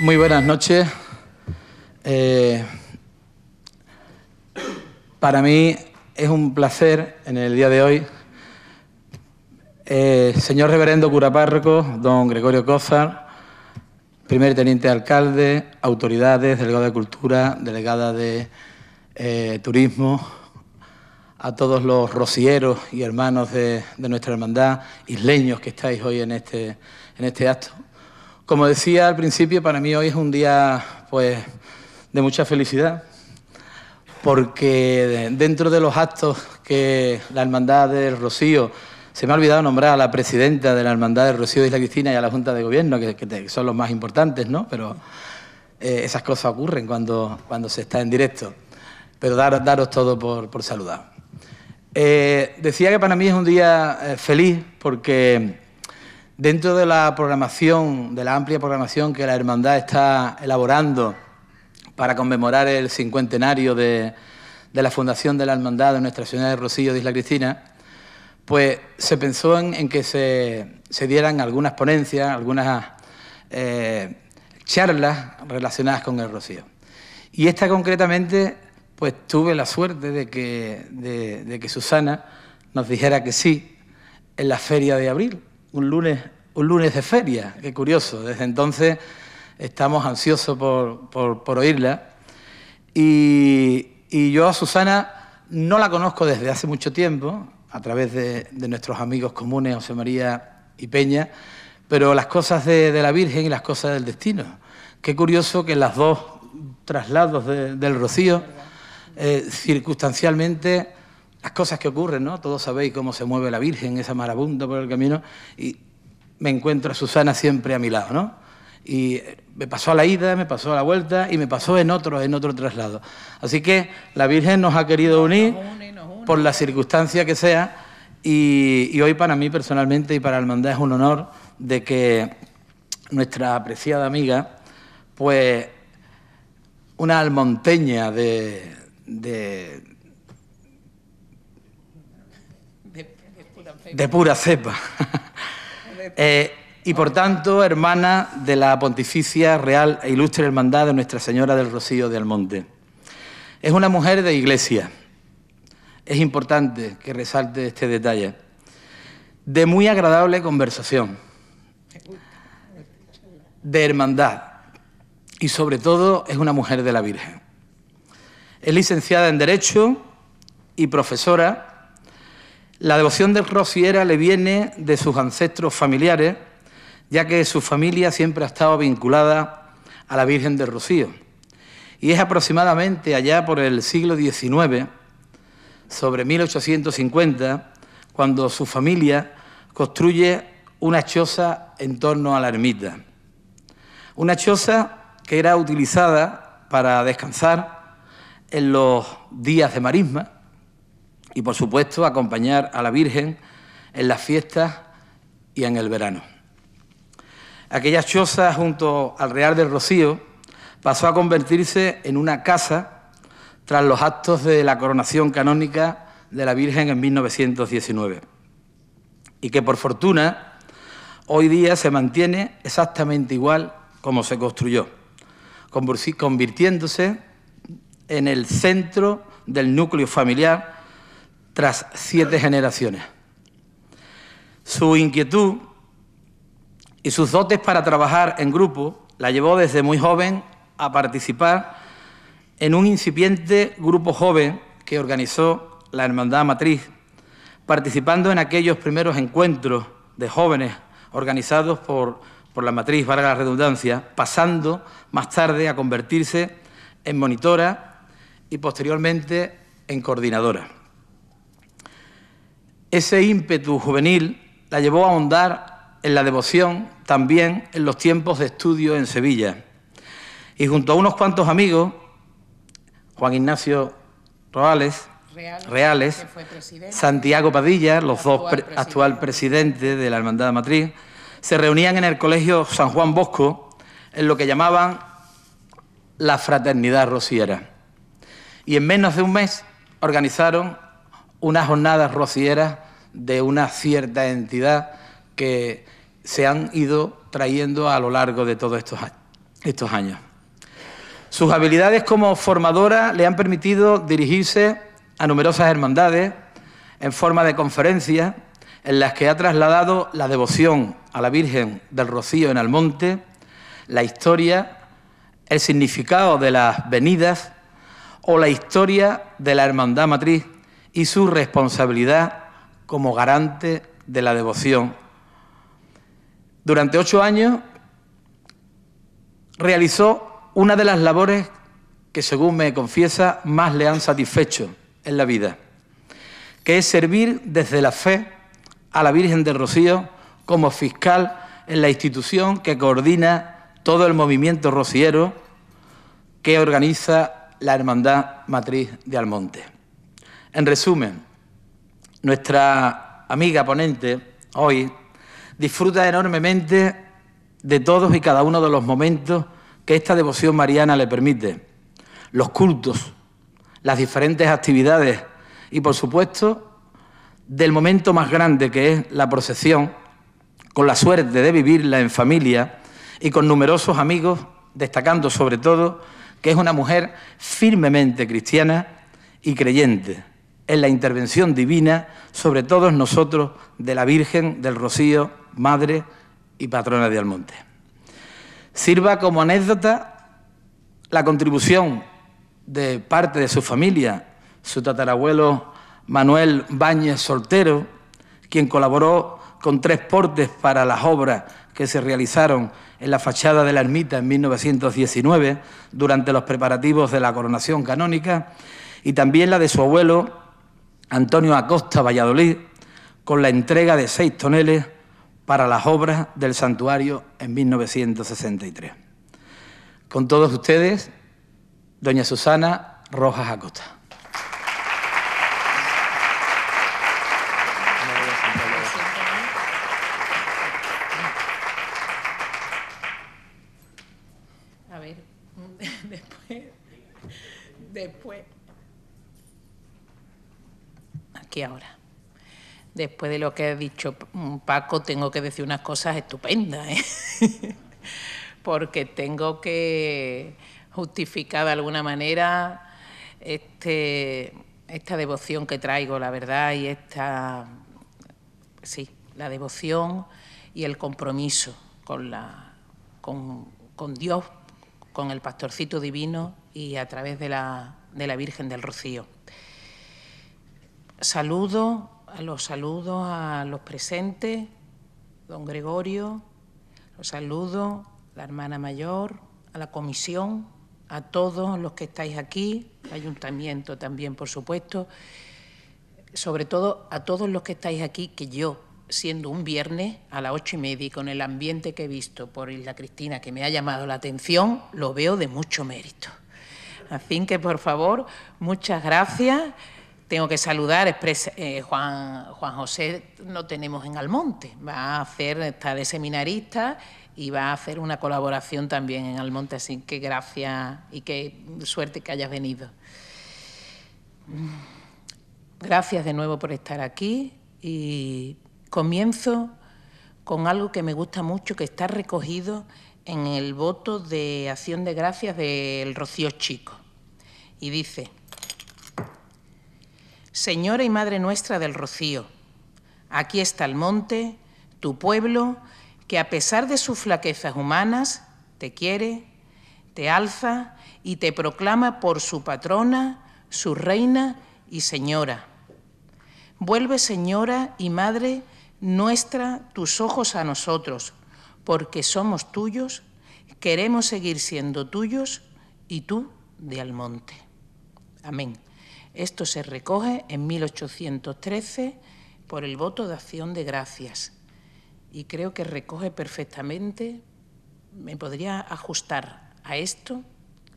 Muy buenas noches. Eh, para mí es un placer en el día de hoy, eh, señor reverendo cura párroco, don Gregorio Cózar, primer teniente alcalde, autoridades, delegado de cultura, delegada de eh, turismo, a todos los rocieros y hermanos de, nuestra hermandad, isleños que estáis hoy en este, en este acto. Como decía al principio, para mí hoy es un día pues, de mucha felicidad, porque dentro de los actos que la Hermandad del Rocío, se me ha olvidado nombrar a la presidenta de la Hermandad del Rocío de Isla Cristina y a la Junta de Gobierno, que, son los más importantes, ¿no? Pero eh, esas cosas ocurren cuando, cuando se está en directo. Pero daros todo por, saludar. Eh, decía que para mí es un día eh, feliz porque Dentro de la programación, de la amplia programación que la Hermandad está elaborando para conmemorar el cincuentenario de, la fundación de la Hermandad de Nuestra Señora de Rocío de Isla Cristina, pues se pensó en, que se, dieran algunas ponencias, algunas eh, charlas relacionadas con el Rocío. Y esta concretamente, pues tuve la suerte de que, de que Susana nos dijera que sí en la feria de abril, un lunes, un lunes de feria, qué curioso. Desde entonces estamos ansiosos por, por, oírla. Y, y, yo a Susana no la conozco desde hace mucho tiempo, a través de, de nuestros amigos comunes, José María y Peña, pero las cosas de, la Virgen y las cosas del destino. Qué curioso que las dos traslados del Rocío eh, circunstancialmente las cosas que ocurren, ¿no? Todos sabéis cómo se mueve la Virgen, esa marabunda por el camino, y me encuentro a Susana siempre a mi lado, ¿no? Y eh, me pasó a la ida, me pasó a la vuelta y me pasó en otro, en otro traslado. Así que la Virgen nos ha querido unir por la circunstancia que sea, y, hoy para mí personalmente y para Almandá es un honor de que nuestra apreciada amiga, pues una almonteña de de pura cepa. Eh, y por tanto, hermana de la Pontificia Real e Ilustre Hermandad de Nuestra Señora del Rocío de Almonte. Es una mujer de iglesia. Es importante que resalte este detalle. De muy agradable conversación. De hermandad. Y sobre todo es una mujer de la Virgen. Es licenciada en Derecho y profesora la devoción del rociera le viene de sus ancestros familiares, ya que su familia siempre ha estado vinculada a la Virgen del Rocío. Y es aproximadamente allá por el siglo XIX, sobre 1850, cuando su familia construye una choza en torno a la ermita. Una choza que era utilizada para descansar en los días de marisma y por supuesto acompañar a la Virgen en las fiestas y en el verano. Aquella choza junto al Real del Rocío pasó a convertirse en una casa tras los actos de la coronación canónica de la Virgen en 1919 y que por fortuna hoy día se mantiene exactamente igual como se construyó, convirtiéndose en el centro del núcleo familiar tras siete generaciones. Su inquietud y sus dotes para trabajar en grupo la llevó desde muy joven a participar en un incipiente grupo joven que organizó la Hermandad Matriz, participando en aquellos primeros encuentros de jóvenes organizados por, por la Matriz, valga la redundancia, pasando más tarde a convertirse en monitora y posteriormente en coordinadora. Ese ímpetu juvenil la llevó a ahondar en la devoción también en los tiempos de estudio en Sevilla. Y junto a unos cuantos amigos, Juan Ignacio Roales, Reales Santiago Padilla, los dos presidente. actual presidentes de la Hermandad Matriz, se reunían en el Colegio San Juan Bosco en lo que llamaban la Fraternidad Rociera. Y en menos de un mes organizaron unas jornadas rocieras de una cierta entidad que se han ido trayendo a lo largo de todos estos, años. Sus habilidades como formadora le han permitido dirigirse a numerosas hermandades en forma de conferencias en las que ha trasladado la devoción a la Virgen del Rocío en Almonte, la historia, el significado de las venidas o la historia de la Hermandad Matriz y su responsabilidad como garante de la devoción. Durante ocho años realizó una de las labores que, según me confiesa, más le han satisfecho en la vida, que es servir desde la fe a la Virgen del Rocío como fiscal en la institución que coordina todo el movimiento rociero que organiza la Hermandad Matriz de Almonte. En resumen, nuestra amiga ponente hoy disfruta enormemente de todos y cada uno de los momentos que esta devoción mariana le permite. Los cultos, las diferentes actividades y, por supuesto, del momento más grande que es la procesión, con la suerte de vivirla en familia y con numerosos amigos, destacando sobre todo que es una mujer firmemente cristiana y creyente en la intervención divina sobre todos nosotros de la Virgen del Rocío, Madre y Patrona de Almonte. Sirva como anécdota la contribución de parte de su familia, su tatarabuelo Manuel Báñez Soltero, quien colaboró con tres portes para las obras que se realizaron en la fachada de la ermita en 1919 durante los preparativos de la coronación canónica, y también la de su abuelo Antonio Acosta Valladolid con la entrega de seis toneles para las obras del santuario en 1963. Con todos ustedes, doña Susana Rojas Acosta. ahora. Después de lo que ha dicho mm, Paco, tengo que decir unas cosas estupendas, ¿eh? porque tengo que justificar de alguna manera este, esta devoción que traigo, la verdad, y esta, sí, la devoción y el compromiso con, con, Dios, con el pastorcito divino y a través de la, de la Virgen del Rocío. Saludo, los saludo a los presentes, don Gregorio, los saludo, la hermana mayor, a la comisión, a todos los que estáis aquí, ayuntamiento también, por supuesto, sobre todo a todos los que estáis aquí, que yo, siendo un viernes a las ocho y media y con el ambiente que he visto por Isla Cristina, que me ha llamado la atención, lo veo de mucho mérito. Así que, por favor, muchas gracias tengo que saludar, eh, Juan, Juan José no tenemos en Almonte, va a hacer, está de seminarista y va a hacer una colaboración también en Almonte, así que gracias y qué suerte que hayas venido. Gracias de nuevo por estar aquí y comienzo con algo que me gusta mucho, que está recogido en el voto de acción de gracias del Rocío Chico. Y dice, Señora y Madre nuestra del Rocío, aquí está el monte, tu pueblo, que a pesar de sus flaquezas humanas, te quiere, te alza y te proclama por su patrona, su reina y señora. Vuelve, Señora y Madre nuestra, tus ojos a nosotros, porque somos tuyos, queremos seguir siendo tuyos y tú de Almonte. Amén. Esto se recoge en 1813 por el voto de acción de gracias y creo que recoge perfectamente, me podría ajustar a esto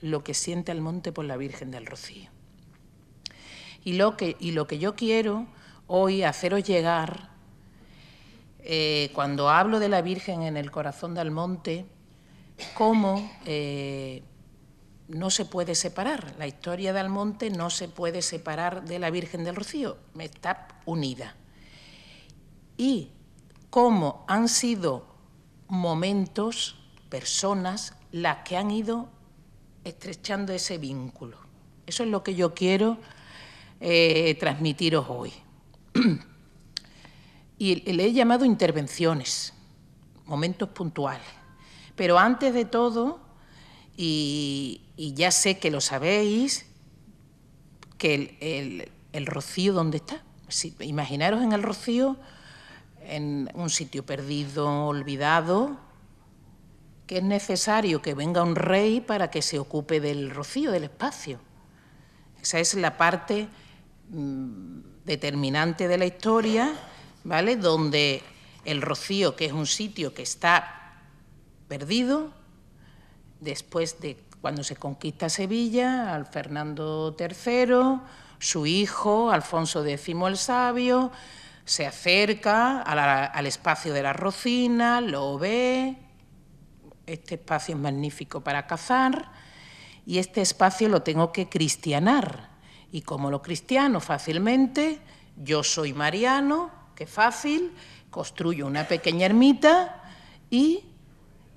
lo que siente Almonte por la Virgen del Rocío. Y lo que, y lo que yo quiero hoy haceros llegar, eh, cuando hablo de la Virgen en el corazón del monte como eh, no se puede separar. La historia de Almonte no se puede separar de la Virgen del Rocío, está unida. Y cómo han sido momentos, personas, las que han ido estrechando ese vínculo. Eso es lo que yo quiero eh, transmitiros hoy. y le he llamado intervenciones, momentos puntuales. Pero antes de todo, y, ya sé que lo sabéis, que el, rocío, ¿dónde está? imaginaros en el rocío, en un sitio perdido, olvidado, que es necesario que venga un rey para que se ocupe del rocío, del espacio. Esa es la parte mm, determinante de la historia, ¿vale? Donde el rocío, que es un sitio que está perdido, después de cuando se conquista Sevilla, al Fernando III, su hijo, Alfonso X el Sabio, se acerca al espacio de la Rocina, lo ve, este espacio es magnífico para cazar y este espacio lo tengo que cristianar. Y como lo cristiano fácilmente, yo soy mariano, qué fácil, construyo una pequeña ermita y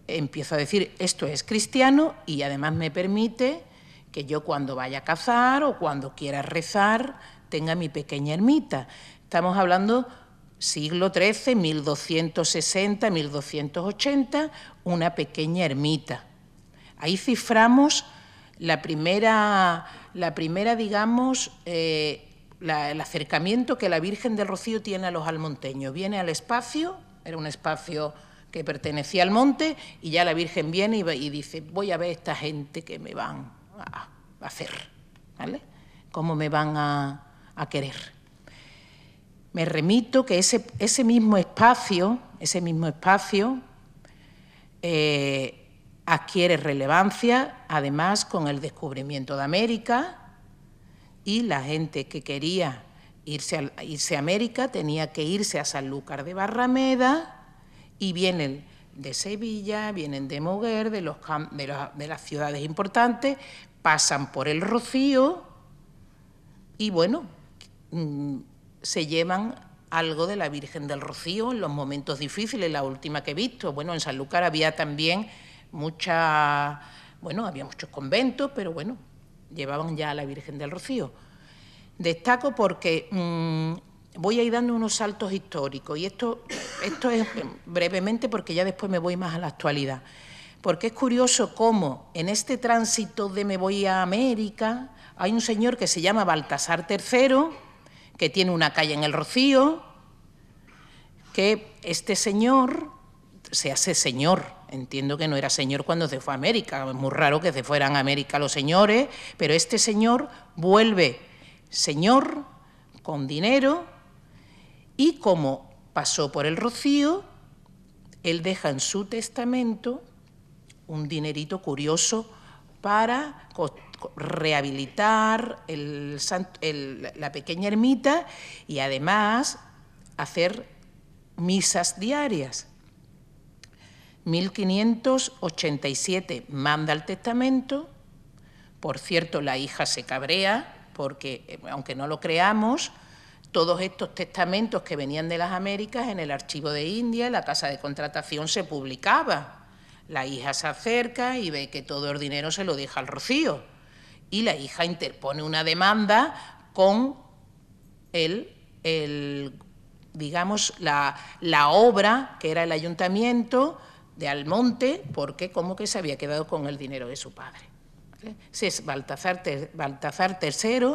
empiezo a decir esto es cristiano y además me permite que yo cuando vaya a cazar o cuando quiera rezar tenga mi pequeña ermita. Estamos hablando siglo XIII, 1260, 1280, una pequeña ermita. Ahí ciframos la primera, la primera digamos, eh, el acercamiento que la Virgen del Rocío tiene a los almonteños. Viene al espacio, era un espacio que pertenecía al monte, y ya la Virgen viene y, dice, voy a ver esta gente que me van a, hacer, ¿vale? ¿Cómo me van a, querer? me remito que ese, mismo espacio, ese mismo espacio eh, adquiere relevancia, además, con el descubrimiento de América y la gente que quería irse a, irse a América tenía que irse a Sanlúcar de Barrameda y vienen de Sevilla, vienen de Moguer, de, los, de, las ciudades importantes, pasan por el Rocío y bueno, mm, se llevan algo de la Virgen del Rocío en los momentos difíciles, la última que he visto. Bueno, en Sanlúcar había también mucha, bueno, había muchos conventos, pero bueno, llevaban ya a la Virgen del Rocío. Destaco porque mm, voy a ir dando unos saltos históricos y esto, esto es brevemente porque ya después me voy más a la actualidad. Porque es curioso cómo en este tránsito de me voy a América hay un señor que se llama Baltasar III, que tiene una calle en el Rocío, que este señor se hace señor. Entiendo que no era señor cuando se fue a América, es muy raro que se fueran a América los señores, pero este señor vuelve señor con dinero y como pasó por el Rocío, él deja en su testamento un dinerito curioso para rehabilitar la pequeña ermita y además hacer misas diarias. 1587 manda el testamento, por cierto la hija se cabrea porque, eh, aunque no lo creamos, todos estos testamentos que venían de las Américas en el archivo de India, la casa de contratación se publicaba. La hija se acerca y ve que todo el dinero se lo deja al rocío. Y la hija interpone una demanda con el, digamos, la, la obra que era el ayuntamiento de Almonte, porque como que se había quedado con el dinero de su padre es Baltazar III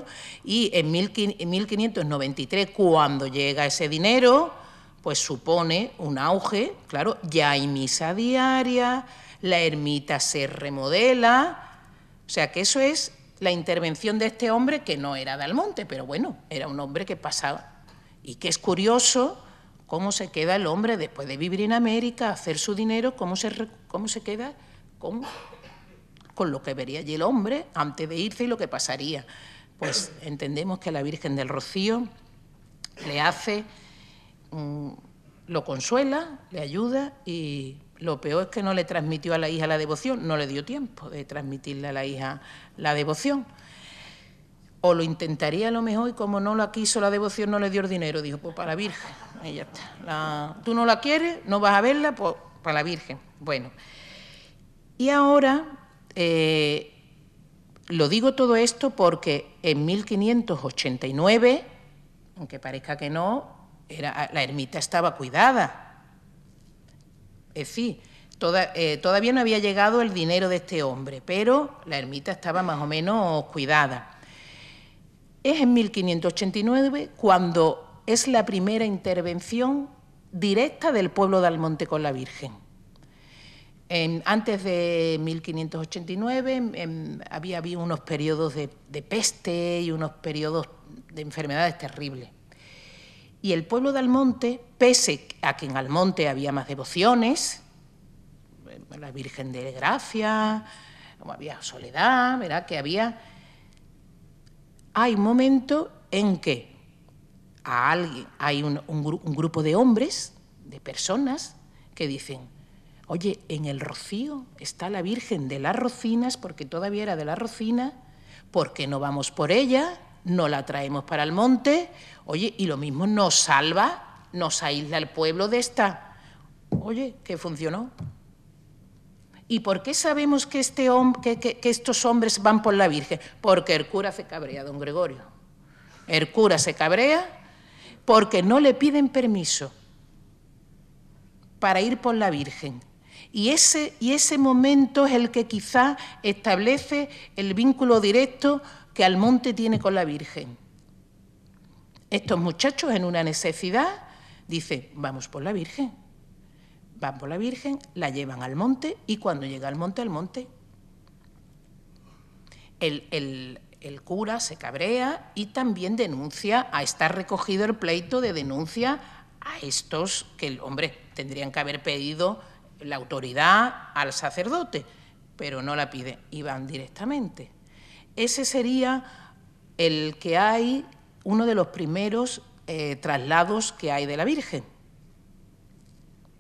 y en 1593, cuando llega ese dinero, pues supone un auge, claro, ya hay misa diaria, la ermita se remodela, o sea que eso es la intervención de este hombre que no era de Almonte, pero bueno, era un hombre que pasaba. Y que es curioso cómo se queda el hombre después de vivir en América, hacer su dinero, cómo se, cómo se queda con con lo que vería allí el hombre antes de irse y lo que pasaría. Pues entendemos que la Virgen del Rocío le hace, mm, lo consuela, le ayuda y lo peor es que no le transmitió a la hija la devoción, no le dio tiempo de transmitirle a la hija la devoción. O lo intentaría a lo mejor y como no la quiso la devoción, no le dio el dinero. Dijo, pues para la Virgen. ella está. Tú no la quieres, no vas a verla, pues para la Virgen. Bueno. Y ahora eh, lo digo todo esto porque en 1589, aunque parezca que no, era, la ermita estaba cuidada. Es decir, eh, todavía no había llegado el dinero de este hombre, pero la ermita estaba más o menos cuidada. Es en 1589 cuando es la primera intervención directa del pueblo de Almonte con la Virgen antes de 1589 había, habido unos periodos de, peste y unos periodos de enfermedades terribles. Y el pueblo de Almonte, pese a que en Almonte había más devociones, eh, la Virgen de Gracia, como había soledad, ¿verdad? Que había. Hay un momento en que a alguien, hay un grupo de hombres, de personas, que dicen, Oye, en el Rocío está la Virgen de las Rocinas, porque todavía era de la Rocina, porque no vamos por ella, no la traemos para el monte, oye, y lo mismo nos salva, nos aísla el pueblo de esta. Oye, que funcionó. ¿Y por qué sabemos que, este hombre, que, que, estos hombres van por la Virgen? Porque el cura se cabrea, don Gregorio. El cura se cabrea porque no le piden permiso para ir por la Virgen. Y ese, y ese momento es el que quizá establece el vínculo directo que Almonte tiene con la Virgen. Estos muchachos en una necesidad dicen, vamos por la Virgen, van por la Virgen, la llevan al monte y cuando llega al monte, al monte. El, el cura se cabrea y también denuncia, a estar recogido el pleito de denuncia a estos que, el hombre, tendrían que haber pedido la autoridad al sacerdote, pero no la piden iban directamente. Ese sería el que hay, uno de los primeros eh, traslados que hay de la Virgen.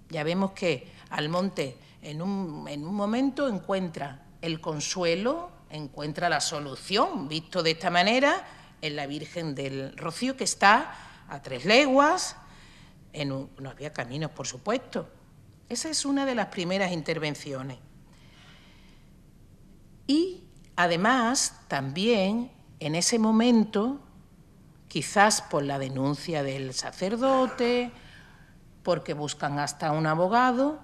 Ya vemos que Almonte en un, en un momento encuentra el consuelo, encuentra la solución, visto de esta manera, en la Virgen del Rocío, que está a tres leguas, en no había caminos, por supuesto, esa es una de las primeras intervenciones. Y además, también en ese momento, quizás por la denuncia del sacerdote, porque buscan hasta un abogado,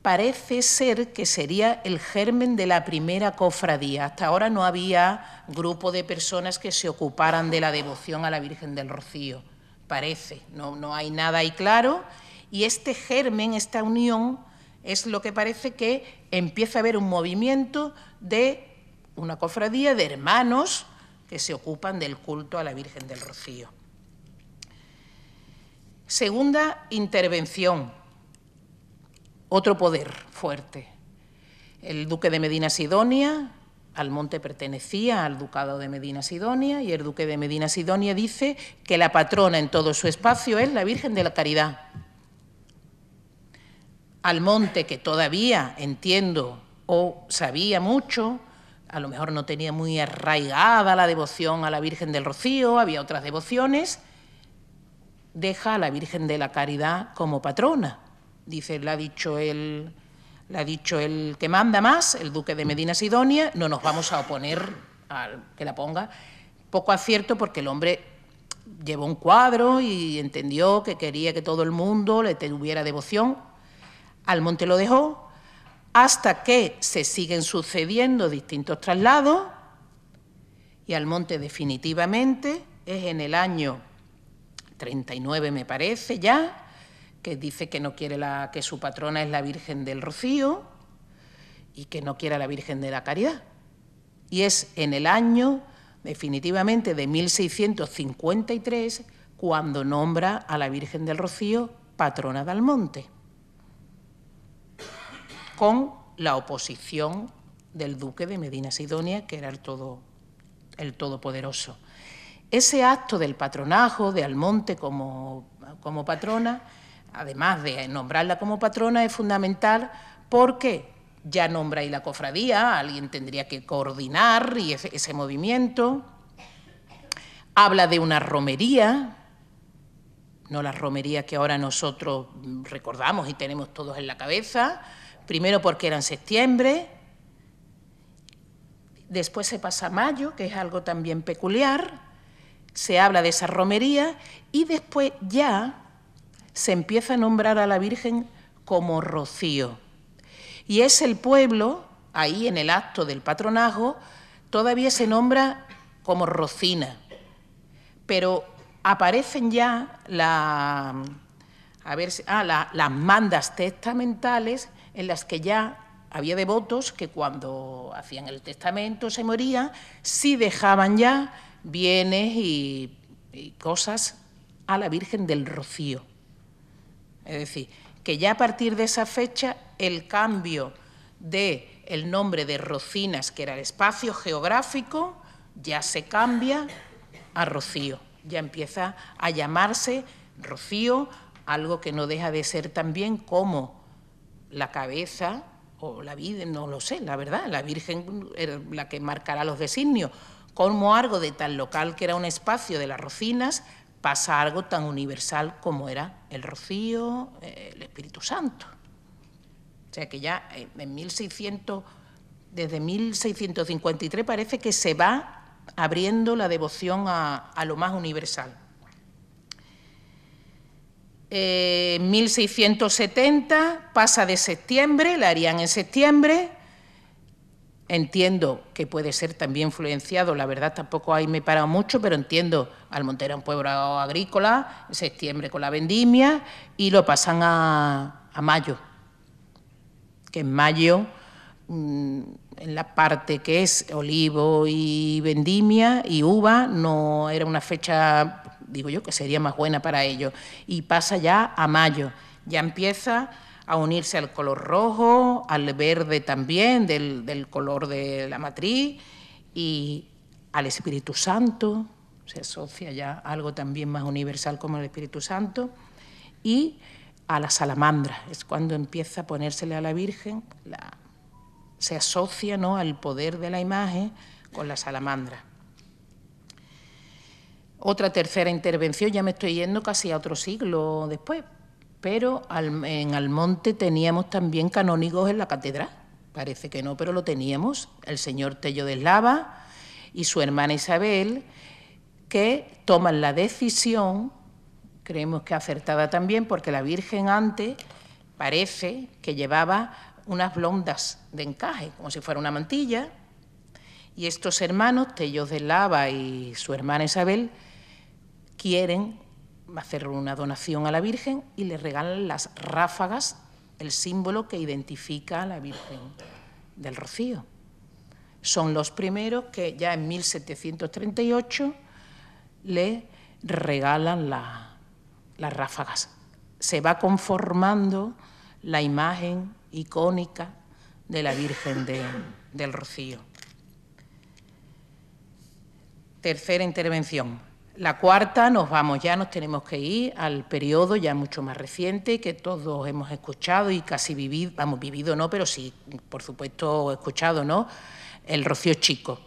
parece ser que sería el germen de la primera cofradía. Hasta ahora no había grupo de personas que se ocuparan de la devoción a la Virgen del Rocío, parece. No, no hay nada ahí claro y este germen, esta unión, es lo que parece que empieza a haber un movimiento de una cofradía de hermanos que se ocupan del culto a la Virgen del Rocío. Segunda intervención, otro poder fuerte. El duque de Medina Sidonia, Almonte pertenecía al ducado de Medina Sidonia y el duque de Medina Sidonia dice que la patrona en todo su espacio es la Virgen de la Caridad monte que todavía entiendo o sabía mucho, a lo mejor no tenía muy arraigada la devoción a la Virgen del Rocío, había otras devociones, deja a la Virgen de la Caridad como patrona. Dice, la ha dicho el, la ha dicho el que manda más, el duque de Medina Sidonia, no nos vamos a oponer al que la ponga. Poco acierto porque el hombre llevó un cuadro y entendió que quería que todo el mundo le tuviera devoción, Almonte lo dejó hasta que se siguen sucediendo distintos traslados y Almonte definitivamente es en el año 39 me parece ya, que dice que no quiere la, que su patrona es la Virgen del Rocío y que no quiere la Virgen de la Caridad. Y es en el año definitivamente de 1653 cuando nombra a la Virgen del Rocío patrona de Almonte con la oposición del duque de Medina Sidonia, que era el, todo, el todopoderoso. Ese acto del patronajo de Almonte como, patrona, además de nombrarla como patrona, es fundamental porque ya nombra ahí la cofradía, alguien tendría que coordinar y ese, movimiento. Habla de una romería, no la romería que ahora nosotros recordamos y tenemos todos en la cabeza, primero porque era en septiembre, después se pasa a mayo, que es algo también peculiar, se habla de esa romería y después ya se empieza a nombrar a la Virgen como Rocío. Y es el pueblo, ahí en el acto del patronazgo, todavía se nombra como Rocina, pero aparecen ya ah, las mandas testamentales en las que ya había devotos que cuando hacían el testamento se morían, sí dejaban ya bienes y, y cosas a la Virgen del Rocío. Es decir, que ya a partir de esa fecha el cambio de el nombre de Rocinas, que era el espacio geográfico, ya se cambia a Rocío. Ya empieza a llamarse Rocío, algo que no deja de ser también como la cabeza o la vida, no lo sé, la verdad, la Virgen la que marcará los designios. como algo de tan local que era un espacio de las Rocinas pasa algo tan universal como era el Rocío, eh, el Espíritu Santo? O sea que ya eh, en 1600, desde 1653 parece que se va abriendo la devoción a lo más universal. Eh, en 1670, pasa de septiembre, la harían en septiembre. Entiendo que puede ser también influenciado, la verdad tampoco ahí me he parado mucho, pero entiendo, Almontera montero un pueblo agrícola, en septiembre con la vendimia, y lo pasan a, mayo, que en mayo, mm, en la parte que es olivo y vendimia y uva, no era una fecha digo yo que sería más buena para ellos. Y pasa ya a mayo, ya empieza a unirse al color rojo, al verde también, del, color de la matriz, y al Espíritu Santo, se asocia ya algo también más universal como el Espíritu Santo, y a la salamandra, es cuando empieza a ponérsele a la Virgen, se asocia ¿no? al poder de la imagen con la salamandra otra tercera intervención, ya me estoy yendo casi a otro siglo después, pero en Almonte teníamos también canónigos en la catedral, parece que no, pero lo teníamos, el señor Tello de Eslava y su hermana Isabel, que toman la decisión, creemos que acertada también, porque la Virgen antes parece que llevaba unas blondas de encaje, como si fuera una mantilla, y estos hermanos, Tello de Lava y su hermana Isabel, quieren hacer una donación a la Virgen y le regalan las ráfagas, el símbolo que identifica a la Virgen del Rocío. Son los primeros que ya en 1738 le regalan las ráfagas. Se va conformando la imagen icónica de la Virgen del Rocío. Tercera intervención, la cuarta, nos vamos ya, nos tenemos que ir al periodo ya mucho más reciente que todos hemos escuchado y casi vivido, vamos, vivido no, pero sí, por supuesto, escuchado, ¿no? El Rocío Chico.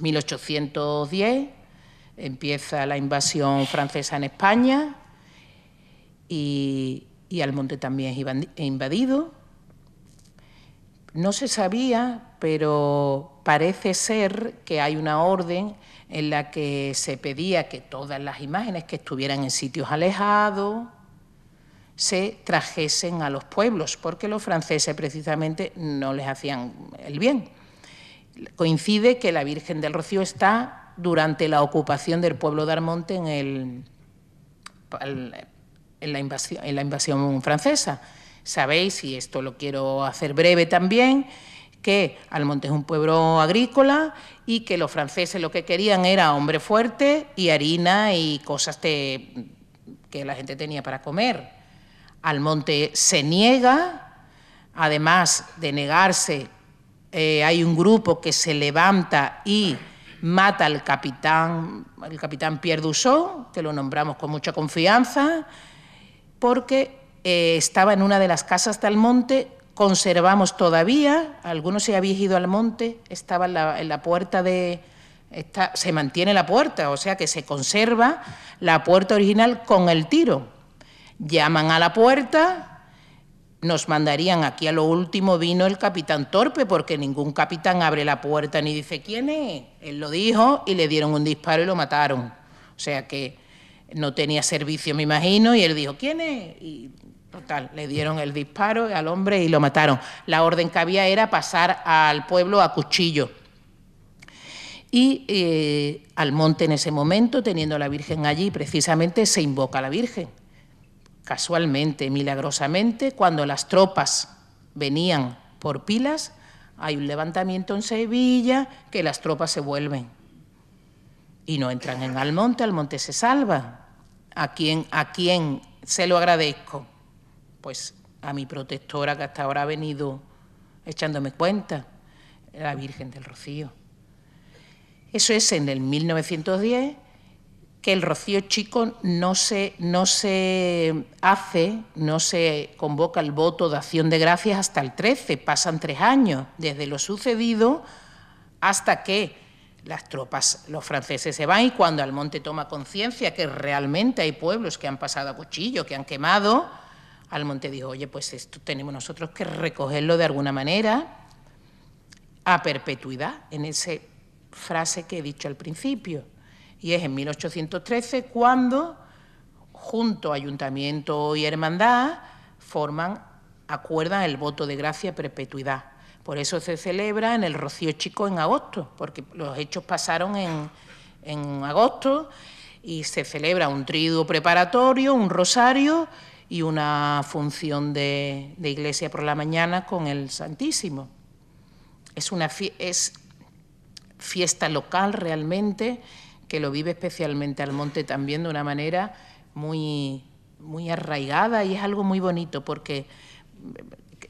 1810 empieza la invasión francesa en España y, y Almonte también es invadido. No se sabía, pero parece ser que hay una orden en la que se pedía que todas las imágenes que estuvieran en sitios alejados se trajesen a los pueblos, porque los franceses precisamente no les hacían el bien. Coincide que la Virgen del Rocío está durante la ocupación del pueblo de Armonte en, el, en, la, en la invasión francesa. Sabéis, y esto lo quiero hacer breve también, que Almonte es un pueblo agrícola y que los franceses lo que querían era hombre fuerte y harina y cosas que la gente tenía para comer. Almonte se niega, además de negarse, eh, hay un grupo que se levanta y mata al capitán, el capitán Pierre Dussault, que lo nombramos con mucha confianza, porque eh, estaba en una de las casas de Almonte conservamos todavía, algunos se habían ido al monte, estaba en la, puerta de... Está, se mantiene la puerta, o sea que se conserva la puerta original con el tiro. Llaman a la puerta, nos mandarían aquí a lo último vino el capitán torpe, porque ningún capitán abre la puerta ni dice quién es. Él lo dijo y le dieron un disparo y lo mataron. O sea que no tenía servicio, me imagino, y él dijo, ¿quién es? Total, le dieron el disparo al hombre y lo mataron. La orden que había era pasar al pueblo a cuchillo. Y eh, al monte en ese momento, teniendo a la Virgen allí, precisamente se invoca a la Virgen. Casualmente, milagrosamente, cuando las tropas venían por pilas, hay un levantamiento en Sevilla que las tropas se vuelven y no entran en Almonte, Almonte se salva. ¿A quien a quién se lo agradezco? pues a mi protectora que hasta ahora ha venido echándome cuenta, la Virgen del Rocío. Eso es en el 1910, que el Rocío Chico no se, no se hace, no se convoca el voto de acción de gracias hasta el 13, pasan tres años desde lo sucedido hasta que las tropas, los franceses se van y cuando Almonte toma conciencia que realmente hay pueblos que han pasado a cuchillo, que han quemado, Almonte dijo, oye, pues esto tenemos nosotros que recogerlo de alguna manera a perpetuidad, en esa frase que he dicho al principio. Y es en 1813 cuando, junto ayuntamiento y hermandad, forman, acuerdan el voto de gracia a perpetuidad. Por eso se celebra en el Rocío Chico en agosto, porque los hechos pasaron en, en agosto y se celebra un triduo preparatorio, un rosario y una función de, de iglesia por la mañana con el Santísimo. Es una es fiesta local realmente que lo vive especialmente al monte también de una manera muy, muy arraigada y es algo muy bonito porque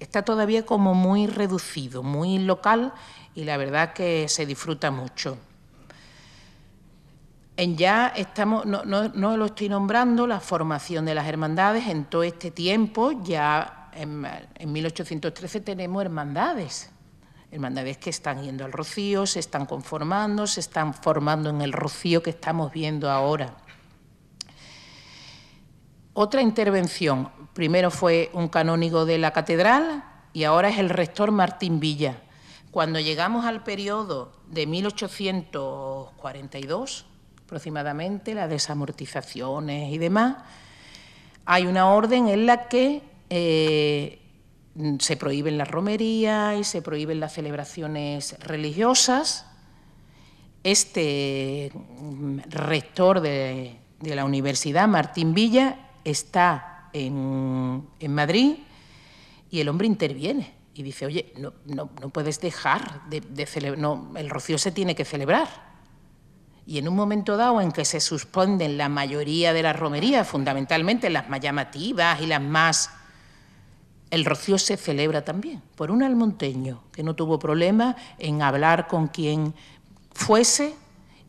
está todavía como muy reducido, muy local y la verdad que se disfruta mucho. En ya estamos, no, lo estoy nombrando, la formación de las hermandades en todo este tiempo, ya en, en 1813 tenemos hermandades, hermandades que están yendo al rocío, se están conformando, se están formando en el rocío que estamos viendo ahora. Otra intervención, primero fue un canónigo de la catedral y ahora es el rector Martín Villa. Cuando llegamos al periodo de 1842, aproximadamente, las desamortizaciones y demás, hay una orden en la que eh, se prohíben las romerías y se prohíben las celebraciones religiosas. Este mm, rector de, la universidad, Martín Villa, está en, Madrid y el hombre interviene y dice, oye, no, puedes dejar de, celebrar, no, el rocío se tiene que celebrar. Y en un momento dado en que se suspenden la mayoría de las romerías, fundamentalmente las más llamativas y las más... El rocío se celebra también por un almonteño que no tuvo problema en hablar con quien fuese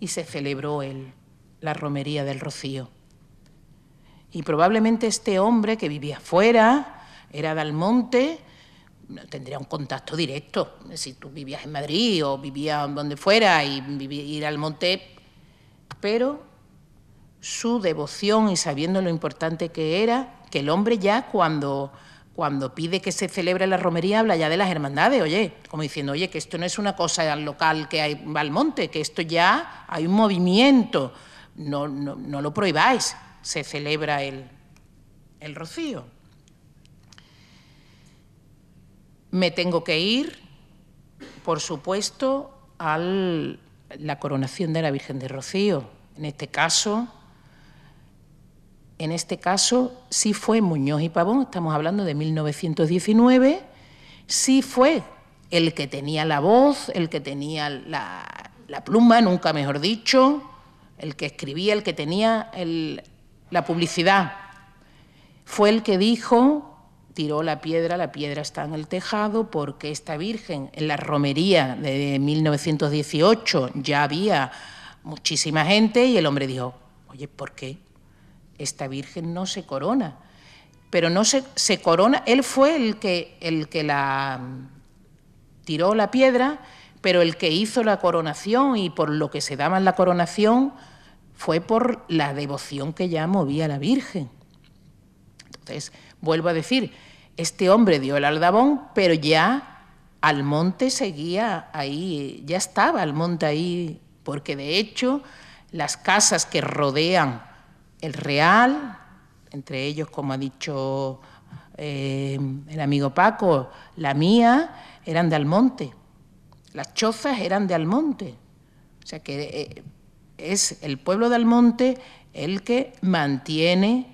y se celebró el, la romería del rocío. Y probablemente este hombre que vivía afuera, era de Almonte, tendría un contacto directo. Si tú vivías en Madrid o vivías donde fuera y ir al monte, pero su devoción y sabiendo lo importante que era, que el hombre ya cuando, cuando pide que se celebre la romería habla ya de las hermandades, oye, como diciendo, oye, que esto no es una cosa local que hay, va al monte, que esto ya hay un movimiento, no, lo prohibáis, se celebra el rocío. Me tengo que ir, por supuesto, al la coronación de la Virgen de Rocío. En este caso, en este caso sí fue Muñoz y Pavón, estamos hablando de 1919, sí fue el que tenía la voz, el que tenía la, pluma, nunca mejor dicho, el que escribía, el que tenía la publicidad. Fue el que dijo tiró la piedra, la piedra está en el tejado, porque esta Virgen en la romería de 1918 ya había muchísima gente y el hombre dijo, oye, ¿por qué esta Virgen no se corona? Pero no se, corona, él fue el que, el que la mm, tiró la piedra, pero el que hizo la coronación y por lo que se daba en la coronación fue por la devoción que ya movía la Virgen. Entonces, vuelvo a decir, este hombre dio el aldabón, pero ya Almonte seguía ahí, ya estaba Almonte ahí, porque de hecho las casas que rodean el Real, entre ellos, como ha dicho eh, el amigo Paco, la mía, eran de Almonte. Las chozas eran de Almonte. O sea que eh, es el pueblo de Almonte el que mantiene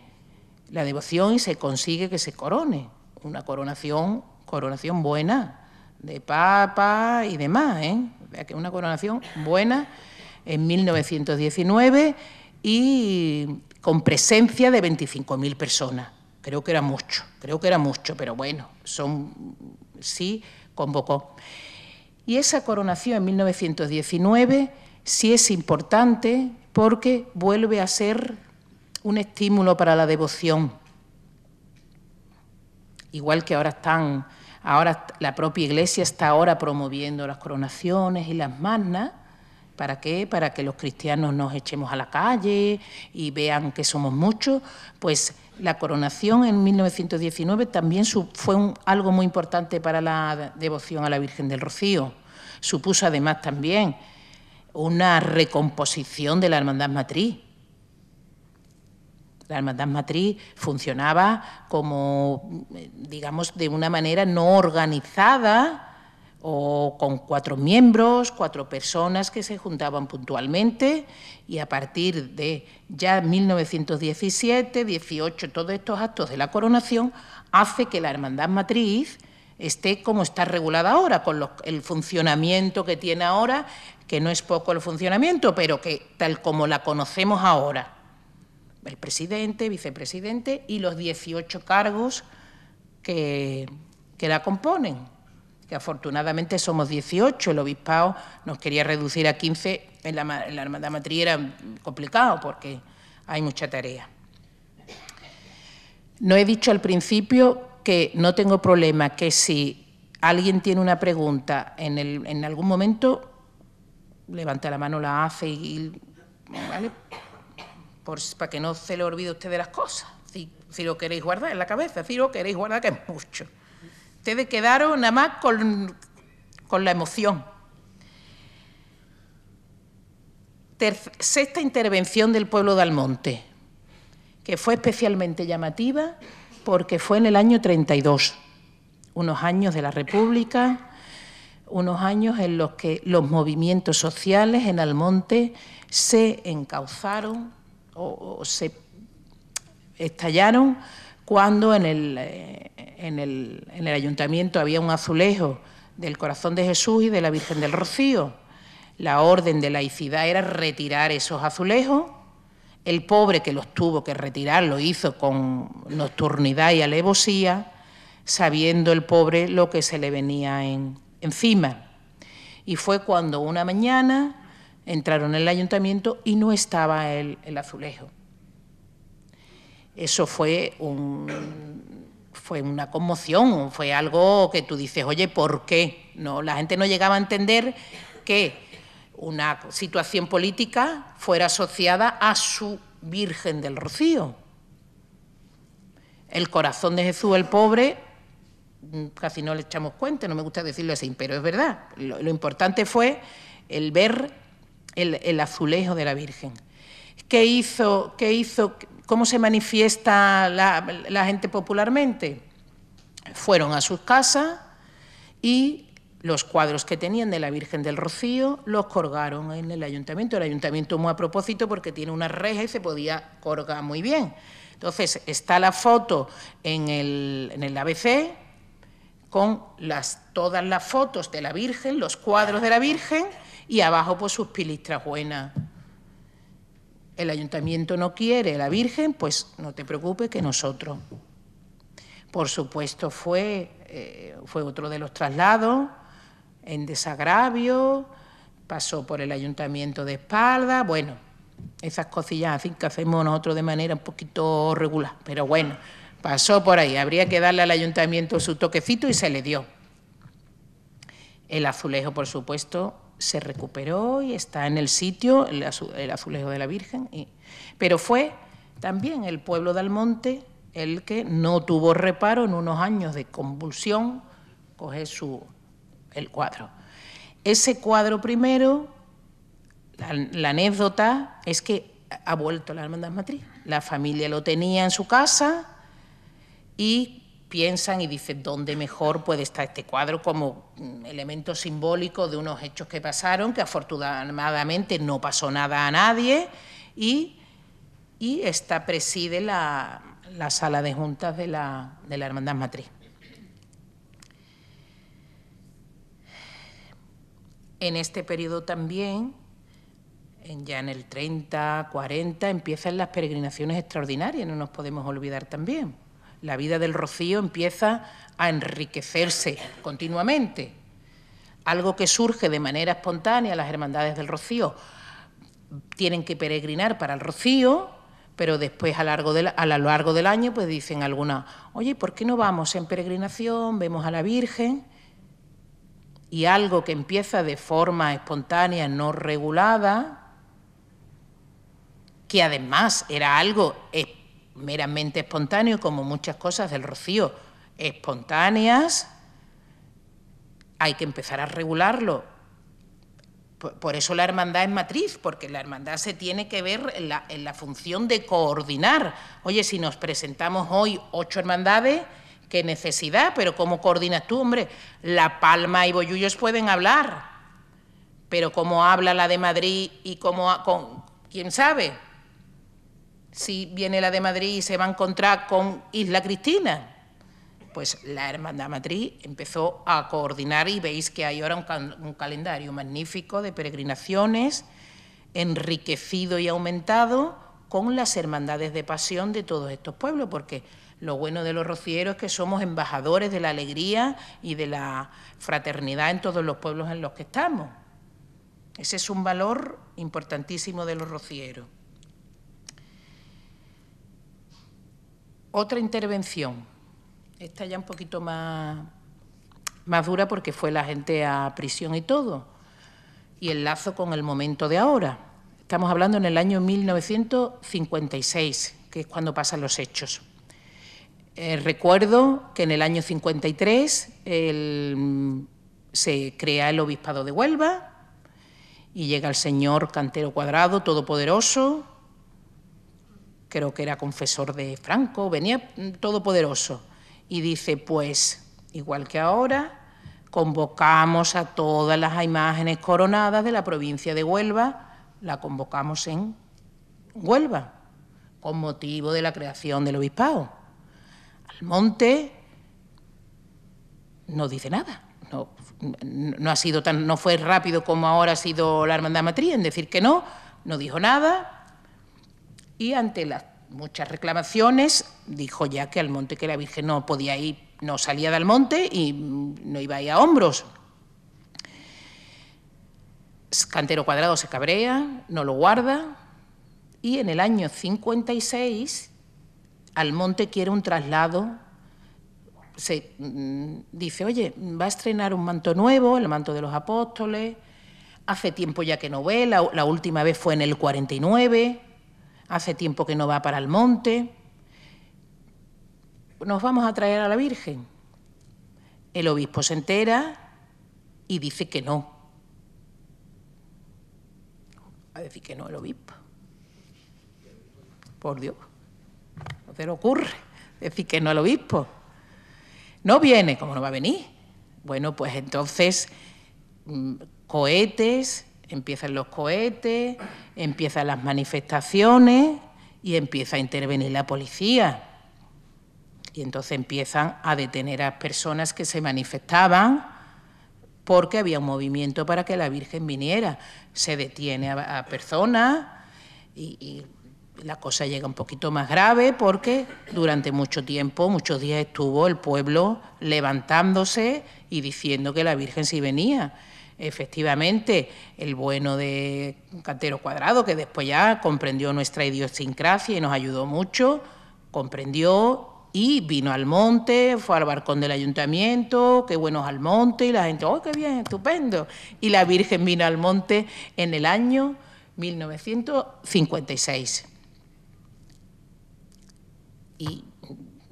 la devoción y se consigue que se corone una coronación, coronación buena, de papa y demás, ¿eh? una coronación buena en 1919 y con presencia de 25.000 personas. Creo que era mucho, creo que era mucho, pero bueno, son sí convocó. Y esa coronación en 1919 sí es importante porque vuelve a ser un estímulo para la devoción igual que ahora están, ahora la propia Iglesia está ahora promoviendo las coronaciones y las magnas. ¿Para qué? Para que los cristianos nos echemos a la calle y vean que somos muchos. Pues la coronación en 1919 también fue algo muy importante para la devoción a la Virgen del Rocío. Supuso además también una recomposición de la Hermandad Matriz la hermandad matriz funcionaba como, mm, digamos, de una manera no organizada o con cuatro miembros, cuatro personas que se juntaban puntualmente y a partir de ya 1917, 18, todos estos actos de la coronación hace que la hermandad matriz esté como está regulada ahora, con el funcionamiento que tiene ahora, que no es poco el funcionamiento, pero que tal como la conocemos ahora el presidente, vicepresidente y los 18 cargos que, que la componen, que afortunadamente somos 18, el obispado nos quería reducir a 15, en la, en la matriz era complicado porque hay mucha tarea. No he dicho al principio que no tengo problema que si alguien tiene una pregunta en, algún momento, levanta la mano, la hace y, para que no se le olvide a usted de las cosas, si, lo queréis guardar en la cabeza, si lo queréis guardar, que es mucho. Ustedes quedaron nada más con, la emoción. sexta intervención del pueblo de Almonte, que fue especialmente llamativa porque fue en el año 32, unos años de la República, unos años en los que los movimientos sociales en Almonte se encauzaron o, se estallaron cuando en el, eh, en, el, en el, ayuntamiento había un azulejo del corazón de Jesús y de la Virgen del Rocío. La orden de laicidad era retirar esos azulejos. El pobre que los tuvo que retirar lo hizo con nocturnidad y alevosía, sabiendo el pobre lo que se le venía encima. Y fue cuando una mañana entraron en el ayuntamiento y no estaba el, azulejo. Eso fue, un, fue una conmoción, fue algo que tú dices, oye, ¿por qué? No, la gente no llegaba a entender que una situación política fuera asociada a su Virgen del Rocío. El corazón de Jesús el pobre, casi no le echamos cuenta, no me gusta decirlo así, pero es verdad. Lo, lo importante fue el ver el, azulejo de la Virgen. ¿Qué hizo, cómo se manifiesta la, gente popularmente? Fueron a sus casas y los cuadros que tenían de la Virgen del Rocío los colgaron en el ayuntamiento. El ayuntamiento muy a propósito porque tiene una reja y se podía colgar muy bien. Entonces, está la foto en el, ABC con todas las fotos de la Virgen, los cuadros de la Virgen y abajo por pues, sus pilistras buenas. El ayuntamiento no quiere la Virgen, pues no te preocupes que nosotros. Por supuesto fue, eh, fue otro de los traslados en desagravio, pasó por el ayuntamiento de espalda, bueno, esas cosillas así que hacemos nosotros de manera un poquito regular, pero bueno, pasó por ahí, habría que darle al ayuntamiento su toquecito y se le dio. El azulejo, por supuesto, se recuperó y está en el sitio, el, azulejo de la Virgen. pero fue también el pueblo de Almonte el que no tuvo reparo en unos años de convulsión coge su, el cuadro. Ese cuadro primero, la, la anécdota es que ha vuelto la hermandad matriz. La familia lo tenía en su casa y piensan y dicen dónde mejor puede estar este cuadro como mm, elemento simbólico de unos hechos que pasaron, que afortunadamente no pasó nada a nadie y, esta preside la, sala de juntas de la, de la Hermandad Matriz. En este periodo también, en, ya en el 30, 40, empiezan las peregrinaciones extraordinarias, no nos podemos olvidar también la vida del rocío empieza a enriquecerse continuamente. Algo que surge de manera espontánea, las hermandades del rocío tienen que peregrinar para el rocío, pero después a, lo largo del año pues dicen algunas, oye, ¿por qué no vamos en peregrinación? Vemos a la Virgen. Y algo que empieza de forma espontánea, no regulada, que además era algo espontáneo meramente espontáneo, como muchas cosas del rocío, espontáneas, hay que empezar a regularlo. Por eso la hermandad es matriz, porque la hermandad se tiene que ver en la, función de coordinar. Oye, si nos presentamos hoy ocho hermandades, qué necesidad, pero ¿cómo coordinas tú, hombre? La Palma y Boyullos pueden hablar, pero ¿cómo habla la de Madrid y cómo, con, quién sabe? si viene la de Madrid y se va a encontrar con Isla Cristina? Pues la Hermandad Madrid empezó a coordinar y veis que hay ahora un calendario magnífico de peregrinaciones, enriquecido y aumentado con las hermandades de pasión de todos estos pueblos, porque lo bueno de los rocieros es que somos embajadores de la alegría y de la fraternidad en todos los pueblos en los que estamos. Ese es un valor importantísimo de los rocieros. Otra intervención, esta ya un poquito más, más dura porque fue la gente a prisión y todo, y el lazo con el momento de ahora. Estamos hablando en el año 1956, que es cuando pasan los hechos. Eh, recuerdo que en el año 53 se crea el Obispado de Huelva y llega el señor Cantero Cuadrado, todopoderoso, creo que era confesor de Franco, venía todopoderoso, y dice, pues, igual que ahora, convocamos a todas las imágenes coronadas de la provincia de Huelva, la convocamos en Huelva, con motivo de la creación del obispado. Almonte no dice nada. No, ha sido tan, no fue rápido como ahora ha sido la hermandad matriz en decir que no, no dijo nada, y ante las muchas reclamaciones dijo ya que al monte que la Virgen no podía ir, no salía del monte y no iba a ir a hombros. Cantero Cuadrado se cabrea, no lo guarda y en el año 56 al monte quiere un traslado. Se mm, dice, oye, va a estrenar un manto nuevo, el manto de los apóstoles. Hace tiempo ya que no ve, la última vez fue en el 49 hace tiempo que no va para el monte. Nos vamos a traer a la Virgen. El obispo se entera y dice que no. A decir que no el obispo. Por Dios, no se le ocurre decir que no el obispo. No viene, ¿cómo no va a venir? Bueno, pues entonces, mm, cohetes, Empiezan los cohetes, empiezan las manifestaciones y empieza a intervenir la policía. Y entonces empiezan a detener a personas que se manifestaban porque había un movimiento para que la Virgen viniera. Se detiene a, personas y, y la cosa llega un poquito más grave porque durante mucho tiempo, muchos días estuvo el pueblo levantándose y diciendo que la Virgen sí venía. Efectivamente, el bueno de Cantero Cuadrado, que después ya comprendió nuestra idiosincrasia y nos ayudó mucho, comprendió y vino al monte, fue al barcón del ayuntamiento, qué buenos al monte, y la gente, ¡oh, qué bien, estupendo! Y la Virgen vino al monte en el año 1956. Y,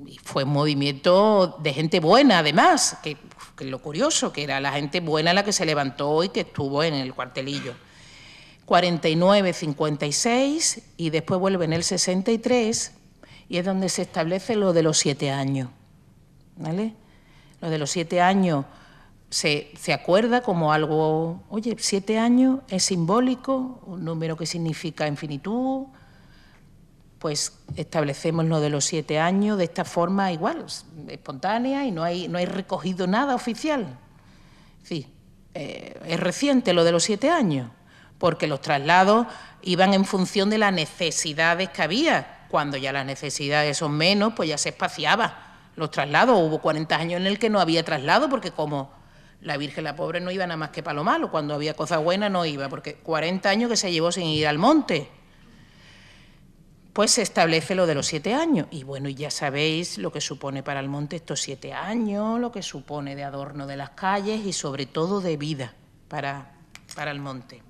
y fue un movimiento de gente buena, además, que lo curioso, que era la gente buena la que se levantó y que estuvo en el cuartelillo. 49, 56 y después vuelve en el 63 y es donde se establece lo de los siete años. ¿Vale? Lo de los siete años se, se acuerda como algo, oye, siete años es simbólico, un número que significa infinitud, pues establecemos lo de los siete años de esta forma igual, espontánea y no hay, no hay recogido nada oficial. Sí, eh, es reciente lo de los siete años, porque los traslados iban en función de las necesidades que había. Cuando ya las necesidades son menos, pues ya se espaciaba los traslados. Hubo 40 años en el que no había traslado, porque como la Virgen la Pobre no iba nada más que para lo malo, cuando había cosa buena no iba, porque 40 años que se llevó sin ir al monte pues se establece lo de los siete años. Y bueno, ya sabéis lo que supone para el monte estos siete años, lo que supone de adorno de las calles y sobre todo de vida para, para el monte.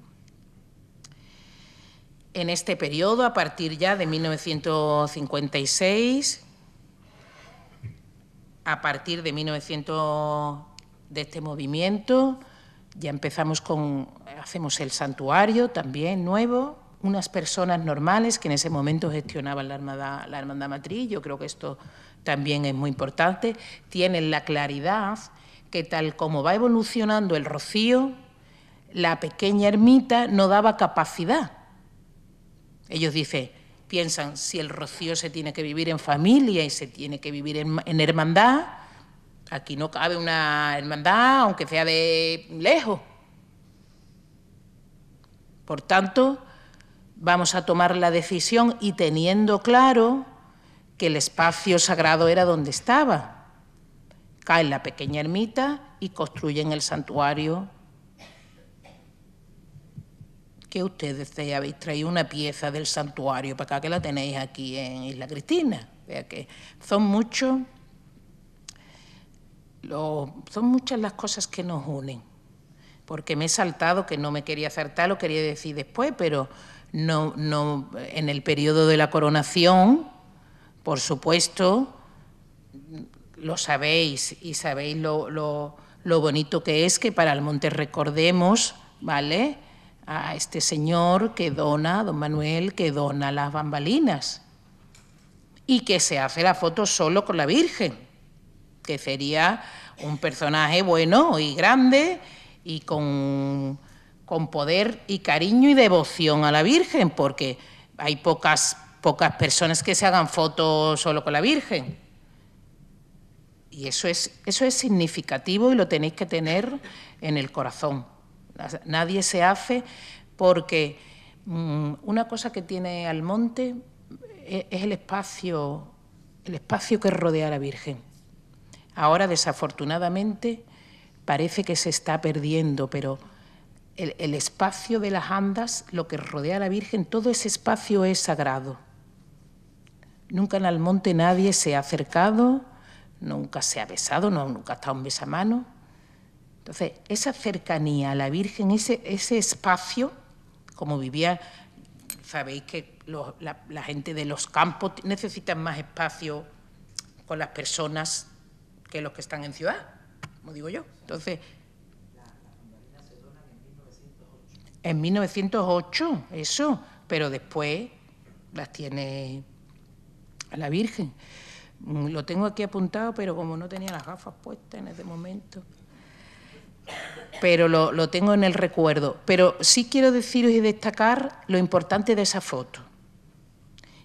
En este periodo, a partir ya de 1956, a partir de 1900 de este movimiento, ya empezamos con, hacemos el santuario también nuevo, unas personas normales que en ese momento gestionaban la hermandad, la hermandad matriz, yo creo que esto también es muy importante, tienen la claridad que tal como va evolucionando el rocío, la pequeña ermita no daba capacidad. Ellos dicen, piensan, si el rocío se tiene que vivir en familia y se tiene que vivir en hermandad, aquí no cabe una hermandad, aunque sea de lejos. Por tanto, vamos a tomar la decisión y teniendo claro que el espacio sagrado era donde estaba. Caen la pequeña ermita y construyen el santuario. Que ustedes se habéis traído una pieza del santuario para acá que la tenéis aquí en Isla Cristina. Vea que son son muchas las cosas que nos unen, porque me he saltado que no me quería acertar, lo quería decir después, pero no, no, en el periodo de la coronación, por supuesto, lo sabéis y sabéis lo, bonito que es que para el monte recordemos, ¿vale?, a este señor que dona, don Manuel, que dona las bambalinas y que se hace la foto solo con la Virgen, que sería un personaje bueno y grande y con con poder y cariño y devoción a la Virgen, porque hay pocas, pocas personas que se hagan fotos solo con la Virgen. Y eso es, eso es significativo y lo tenéis que tener en el corazón. Nadie se hace porque mm, una cosa que tiene Almonte es, eh, es el espacio, el espacio que rodea a la Virgen. Ahora, desafortunadamente, parece que se está perdiendo, pero el, espacio de las andas, lo que rodea a la Virgen, todo ese espacio es sagrado. Nunca en el monte nadie se ha acercado, nunca se ha besado, no, nunca ha estado un besamano. Entonces, esa cercanía a la Virgen, ese, espacio, como vivía, sabéis que la, gente de los campos necesita más espacio con las personas que los que están en ciudad, como digo yo. Entonces, en 1908, eso, pero después las tiene la Virgen. Lo tengo aquí apuntado, pero como no tenía las gafas puestas en ese momento, pero lo, tengo en el recuerdo. Pero sí quiero deciros y destacar lo importante de esa foto.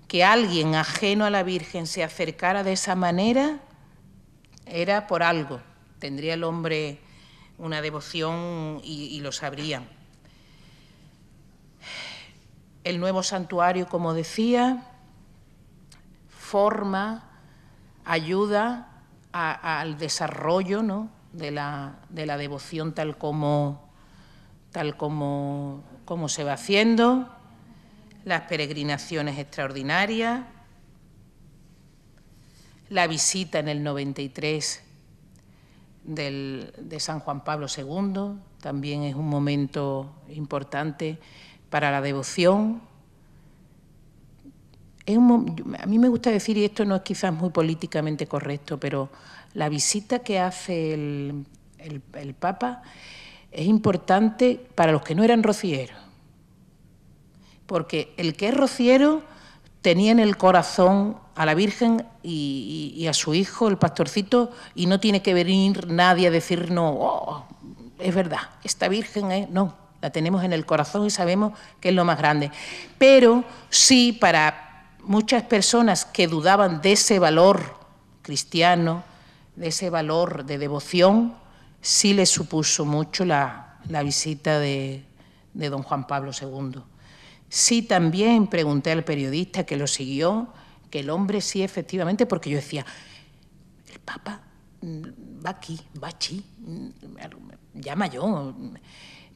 Que alguien ajeno a la Virgen se acercara de esa manera era por algo. Tendría el hombre una devoción y, y lo sabrían. El nuevo santuario, como decía, forma, ayuda al desarrollo ¿no? de, la, devoción tal como, tal como, se va haciendo, las peregrinaciones extraordinarias, la visita en el 93 de San Juan Pablo II, también es un momento importante para la devoción. a mí me gusta decir, y esto no es quizás muy políticamente correcto, pero la visita que hace el, Papa es importante para los que no eran rocieros. Porque el que es rociero tenía en el corazón a la Virgen y, a su hijo, el pastorcito, y no tiene que venir nadie a decir, no, oh, es verdad, esta Virgen es, no, la tenemos en el corazón y sabemos que es lo más grande. Pero sí, para muchas personas que dudaban de ese valor cristiano, de ese valor de devoción, sí le supuso mucho la, visita de, don Juan Pablo II. Sí, también pregunté al periodista que lo siguió, que el hombre sí, efectivamente, porque yo decía, el Papa mm, va aquí, va allí, llama mm, yo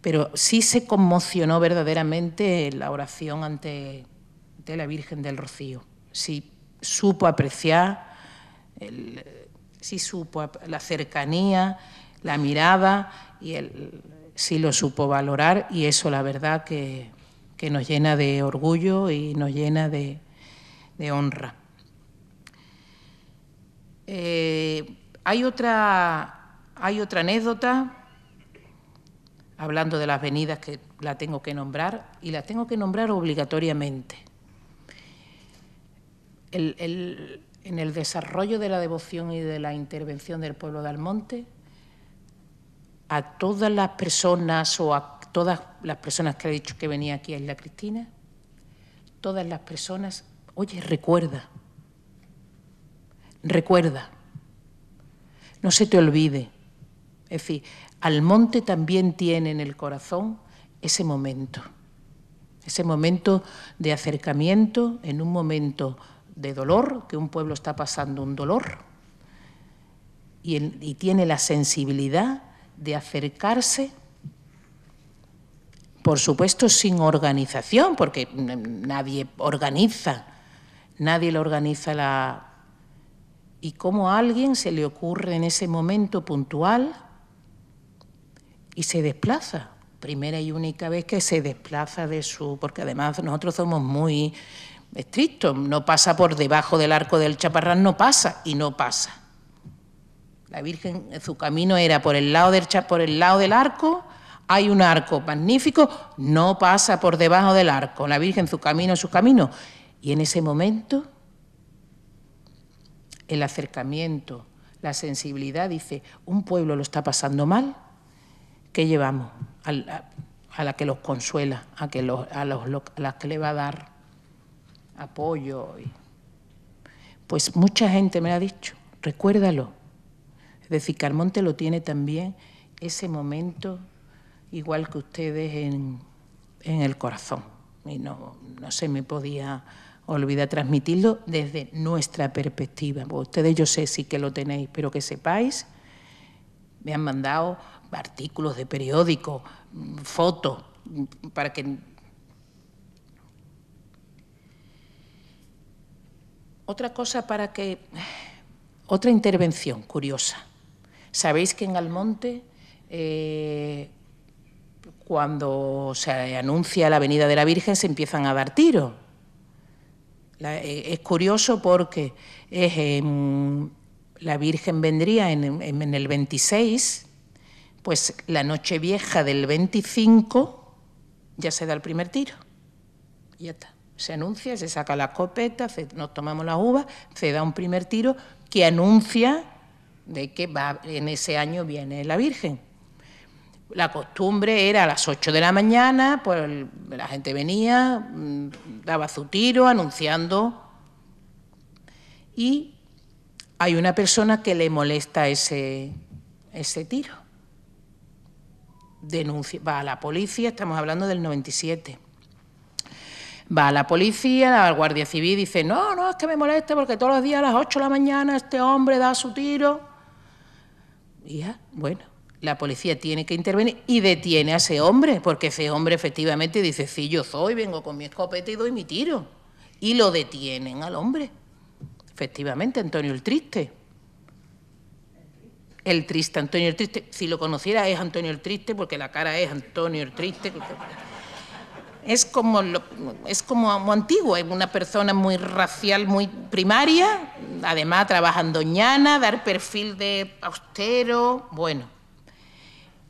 pero sí se conmocionó verdaderamente la oración ante, la Virgen del Rocío. Sí supo apreciar, el, sí supo la cercanía, la mirada y el, sí lo supo valorar y eso la verdad que, nos llena de orgullo y nos llena de, honra. Eh, hay, otra, hay otra anécdota hablando de las venidas que la tengo que nombrar, y la tengo que nombrar obligatoriamente. en el desarrollo de la devoción y de la intervención del pueblo de Almonte, a todas las personas o a todas las personas que ha dicho que venía aquí a Isla Cristina, todas las personas, oye, recuerda, recuerda, no se te olvide. Es decir, Monte también tiene en el corazón ese momento, ese momento de acercamiento en un momento de dolor, que un pueblo está pasando un dolor, y, tiene la sensibilidad de acercarse por supuesto sin organización, porque nadie organiza, nadie lo organiza la... ¿Y cómo a alguien se le ocurre en ese momento puntual y se desplaza. Primera y única vez que se desplaza de su. Porque además nosotros somos muy estrictos. No pasa por debajo del arco del chaparrán, no pasa y no pasa. La Virgen, eh, su camino era por el lado del, por el lado del arco. Hay un arco magnífico, no pasa por debajo del arco. La Virgen, su camino, su camino. Y en ese momento, el acercamiento, la sensibilidad dice, un pueblo lo está pasando mal, que llevamos, a la, que los consuela, a, que a, que le va a dar apoyo. Pues mucha gente me ha dicho, recuérdalo. Es decir, Carmonte lo tiene también ese momento, igual que ustedes, en, en el corazón. Y no, se me podía olvidar transmitirlo desde nuestra perspectiva. ustedes yo sé sí que lo tenéis, pero que sepáis, me han mandado artículos de periódico, fotos, para que... Otra cosa para que... Otra intervención curiosa. Sabéis que en Almonte, eh, cuando se anuncia la venida de la Virgen, se empiezan a dar tiros. Eh, es curioso porque la Virgen vendría en el 26 pues la noche vieja del 25 ya se da el primer tiro. ya está. Se anuncia, se saca la escopeta, nos tomamos la uva, se da un primer tiro que anuncia de que en ese año viene la Virgen. La costumbre era a las 8 de la mañana, pues la gente venía, mm, daba su tiro anunciando. Y hay una persona que le molesta ese, ese tiro denuncia, va a la policía, estamos hablando del 97. Va a la policía, la Guardia Civil dice, no, no, es que me moleste porque todos los días a las 8 de la mañana este hombre da su tiro. Y ya, bueno, la policía tiene que intervenir y detiene a ese hombre, porque ese hombre efectivamente dice, sí, yo soy, vengo con mi escopeta y doy mi tiro. Y lo detienen al hombre, efectivamente, Antonio el Triste el triste, Antonio el triste. Si lo conociera es Antonio el triste, porque la cara es Antonio el triste. Es como, es como antiguo, es una persona muy racial, muy primaria, además trabaja en Doñana, dar perfil de austero, bueno.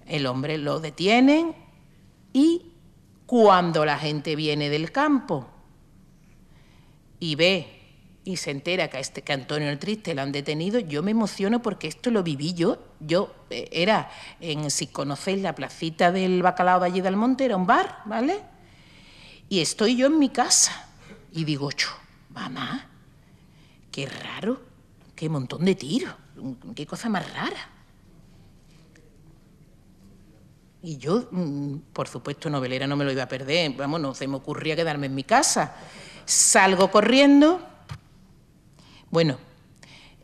El hombre lo detienen y cuando la gente viene del campo y ve y se entera que este, que Antonio el Triste lo han detenido, yo me emociono porque esto lo viví yo. Yo eh, era, en, si conocéis la placita del Bacalao Valle del Monte, era un bar, ¿vale? Y estoy yo en mi casa y digo, yo, mamá, qué raro, qué montón de tiros, qué cosa más rara. Y yo, mm, por supuesto, novelera no me lo iba a perder, vamos, no se me ocurría quedarme en mi casa. Salgo corriendo bueno,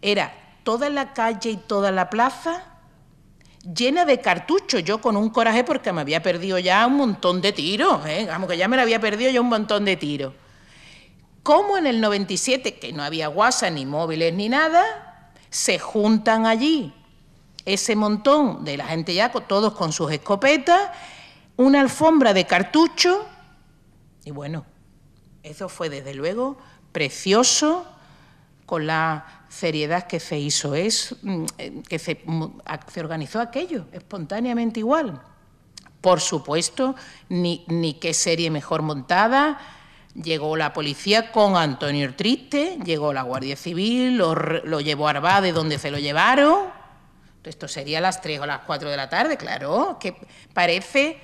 era toda la calle y toda la plaza llena de cartuchos, yo con un coraje porque me había perdido ya un montón de tiros, ¿eh? Vamos, que ya me había perdido yo un montón de tiros. Como en el 97, que no había WhatsApp, ni móviles, ni nada, se juntan allí ese montón de la gente ya, todos con sus escopetas, una alfombra de cartucho, y bueno, eso fue desde luego precioso, con la seriedad que se hizo, es, mm, que se, organizó aquello, espontáneamente igual. Por supuesto, ni, qué serie mejor montada, Llegó la policía con Antonio Triste, llegó la Guardia Civil, lo, llevó a de donde se lo llevaron. Esto sería a las 3 o las 4 de la tarde, claro, que parece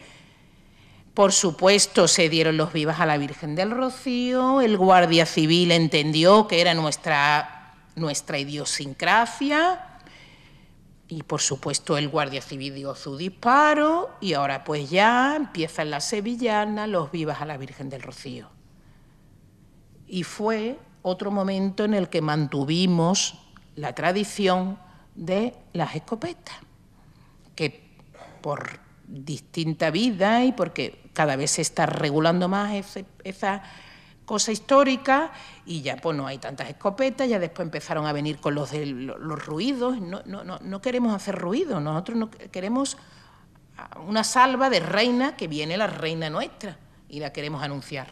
por supuesto, se dieron los vivas a la Virgen del Rocío, el Guardia Civil entendió que era nuestra, nuestra idiosincrasia y, por supuesto, el Guardia Civil dio su disparo y ahora pues ya empiezan la Sevillana los vivas a la Virgen del Rocío. Y fue otro momento en el que mantuvimos la tradición de las escopetas, que por distinta vida y porque cada vez se está regulando más esa cosa histórica y ya pues no hay tantas escopetas, ya después empezaron a venir con los, los ruidos, no, no, no, queremos hacer ruido, nosotros no queremos una salva de reina que viene la reina nuestra y la queremos anunciar.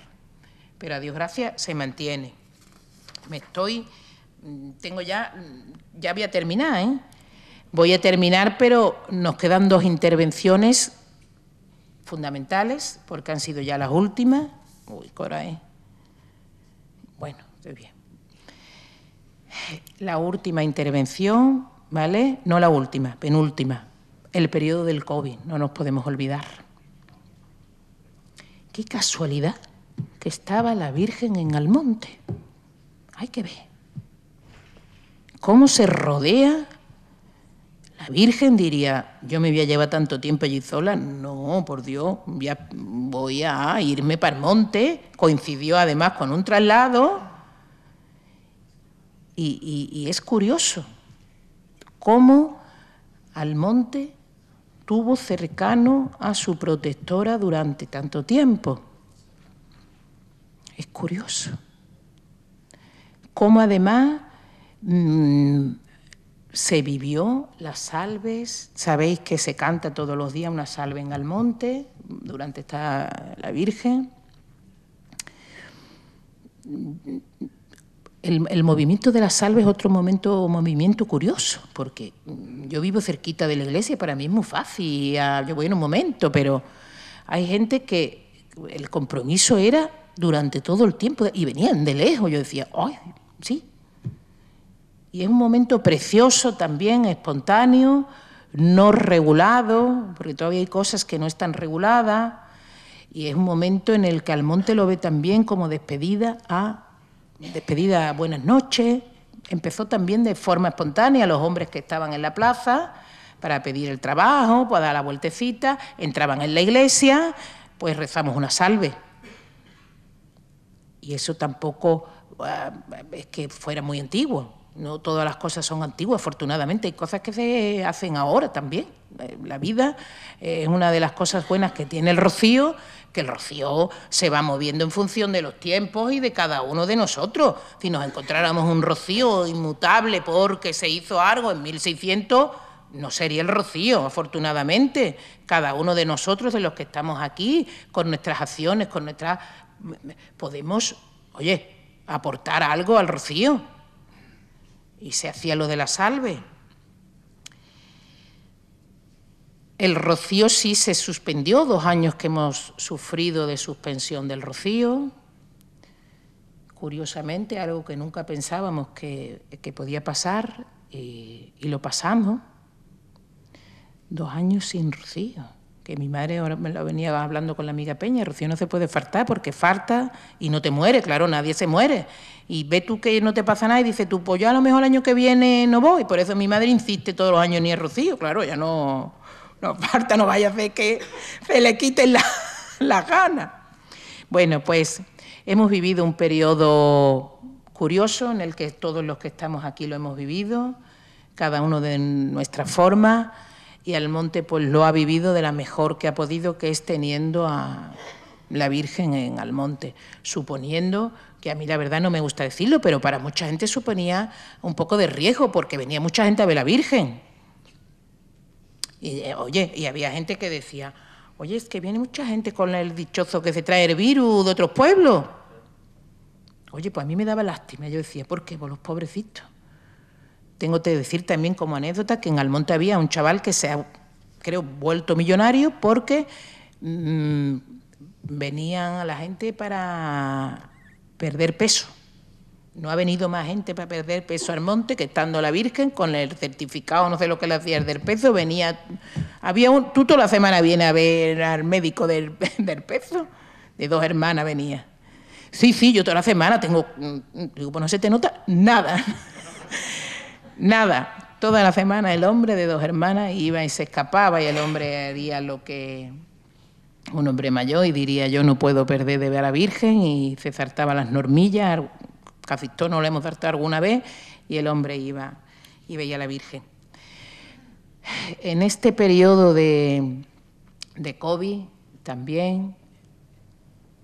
Pero a Dios gracias se mantiene. Me estoy, mm, tengo ya, mm, ya voy a terminar, ¿eh? Voy a terminar, pero nos quedan dos intervenciones fundamentales, porque han sido ya las últimas. Uy, Coray. Bueno, estoy bien. La última intervención, ¿vale? No la última, penúltima. El periodo del COVID, no nos podemos olvidar. Qué casualidad que estaba la Virgen en Almonte. Hay que ver cómo se rodea la Virgen diría, yo me voy a llevar tanto tiempo allí sola. No, por Dios, voy a, voy a irme para el monte. Coincidió además con un traslado. Y, es curioso cómo al monte tuvo cercano a su protectora durante tanto tiempo. Es curioso. Cómo además mm, se vivió las salves. Sabéis que se canta todos los días una salve en monte durante esta la Virgen. El, movimiento de las salves es otro momento, movimiento curioso, porque yo vivo cerquita de la iglesia, para mí es muy fácil, ah, yo voy en un momento, pero hay gente que el compromiso era durante todo el tiempo y venían de lejos. Yo decía, ¡ay, sí! Y es un momento precioso también, espontáneo, no regulado, porque todavía hay cosas que no están reguladas. Y es un momento en el que Almonte lo ve también como despedida a despedida buenas noches. Empezó también de forma espontánea los hombres que estaban en la plaza para pedir el trabajo, para dar la vueltecita, entraban en la iglesia, pues rezamos una salve. Y eso tampoco ah, es que fuera muy antiguo. No todas las cosas son antiguas, afortunadamente, hay cosas que se hacen ahora también. Eh, la vida eh, es una de las cosas buenas que tiene el rocío, que el rocío se va moviendo en función de los tiempos y de cada uno de nosotros. Si nos encontráramos un rocío inmutable porque se hizo algo en 1600, no sería el rocío, afortunadamente. Cada uno de nosotros, de los que estamos aquí, con nuestras acciones, con nuestras... Mm, mm, podemos, oye, aportar algo al rocío y se hacía lo de la salve. El rocío sí se suspendió, dos años que hemos sufrido de suspensión del rocío. Curiosamente, algo que nunca pensábamos que, podía pasar y lo pasamos. Dos años sin rocío que mi madre ahora me lo venía hablando con la amiga Peña, Rocío no se puede faltar porque falta y no te muere, claro, nadie se muere. Y ve tú que no te pasa nada y dice tú, pues yo a lo mejor el año que viene no voy, por eso mi madre insiste todos los años ni a Rocío, claro, ya no, no falta, no vaya a hacer que se le quiten las la ganas. Bueno, pues hemos vivido un periodo curioso en el que todos los que estamos aquí lo hemos vivido, cada uno de nuestra forma y Almonte pues lo ha vivido de la mejor que ha podido, que es teniendo a la Virgen en Almonte, suponiendo que a mí la verdad no me gusta decirlo, pero para mucha gente suponía un poco de riesgo porque venía mucha gente a ver a la Virgen. Y eh, oye, y había gente que decía, oye, es que viene mucha gente con el dichoso que se trae el virus de otros pueblos. Oye, pues a mí me daba lástima, yo decía, ¿por qué? Por los pobrecitos. Tengo que decir también como anécdota que en Almonte había un chaval que se ha, creo, vuelto millonario porque mm, venían a la gente para perder peso. No ha venido más gente para perder peso al monte que estando la Virgen con el certificado, no sé lo que le hacía del peso, venía... Había un... Tú toda la semana vienes a ver al médico del, del peso, de dos hermanas venía. Sí, sí, yo toda la semana tengo... Mm, digo, pues no se te nota nada. Nada, toda la semana el hombre de dos hermanas iba y se escapaba y el hombre haría lo que un hombre mayor y diría yo no puedo perder de ver a la Virgen y se saltaba las normillas, casi todos no lo hemos saltado alguna vez y el hombre iba y veía a la Virgen. En este periodo de, de COVID también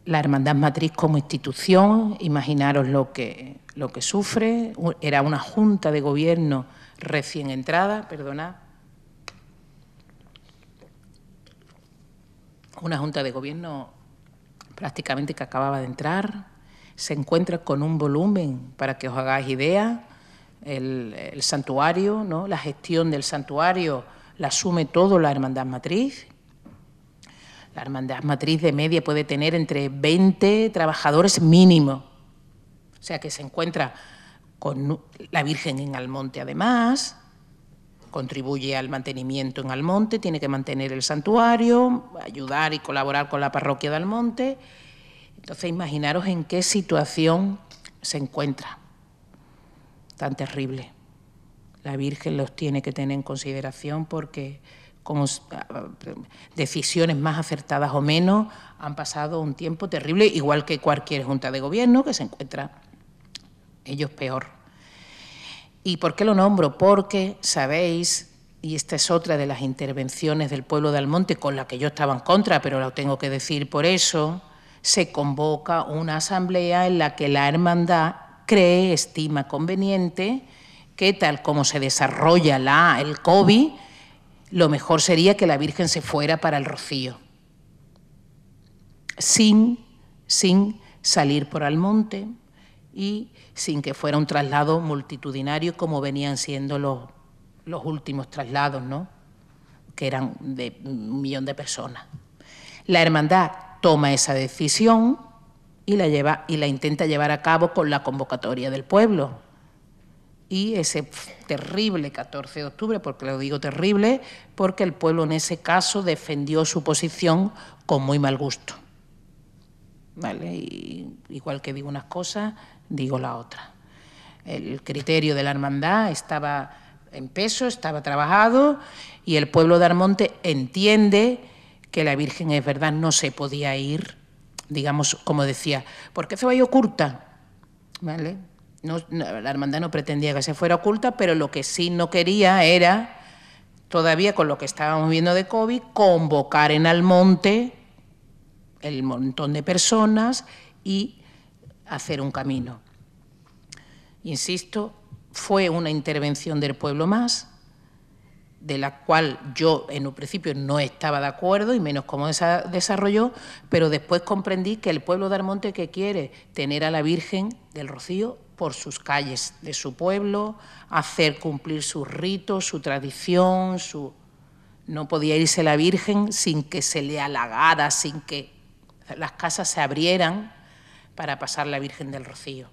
la Hermandad Matriz como institución, imaginaros lo que, lo que sufre, era una junta de gobierno recién entrada, perdonad, una junta de gobierno prácticamente que acababa de entrar, se encuentra con un volumen, para que os hagáis idea, el, el santuario, ¿no? la gestión del santuario la asume todo la Hermandad Matriz, la hermandad matriz de media puede tener entre 20 trabajadores mínimo. O sea que se encuentra con la Virgen en Almonte además, contribuye al mantenimiento en Almonte, tiene que mantener el santuario, ayudar y colaborar con la parroquia de Almonte. Entonces imaginaros en qué situación se encuentra tan terrible. La Virgen los tiene que tener en consideración porque como ah, decisiones más acertadas o menos, han pasado un tiempo terrible, igual que cualquier junta de gobierno que se encuentra ellos peor. ¿Y por qué lo nombro? Porque sabéis, y esta es otra de las intervenciones del pueblo de Almonte con la que yo estaba en contra, pero lo tengo que decir por eso, se convoca una asamblea en la que la hermandad cree, estima conveniente que tal como se desarrolla la, el COVID, lo mejor sería que la Virgen se fuera para el rocío, sin, sin salir por monte y sin que fuera un traslado multitudinario como venían siendo los, últimos traslados, ¿no? que eran de un millón de personas. La hermandad toma esa decisión y la, lleva, y la intenta llevar a cabo con la convocatoria del pueblo, y ese terrible 14 de octubre, porque lo digo terrible, porque el pueblo en ese caso defendió su posición con muy mal gusto. ¿Vale? Y igual que digo unas cosas, digo la otra. El criterio de la hermandad estaba en peso, estaba trabajado y el pueblo de Armonte entiende que la Virgen es verdad no se podía ir, digamos, como decía, porque se va oculta, ¿vale? la hermandad no pretendía que se fuera oculta, pero lo que sí no quería era, todavía con lo que estábamos viendo de COVID, convocar en Almonte el montón de personas y hacer un camino. Insisto, fue una intervención del pueblo más, de la cual yo en un principio no estaba de acuerdo y menos cómo esa desarrolló, pero después comprendí que el pueblo de Armonte que quiere tener a la Virgen del Rocío por sus calles de su pueblo, hacer cumplir sus ritos, su tradición, su no podía irse la Virgen sin que se le halagara, sin que las casas se abrieran para pasar la Virgen del Rocío.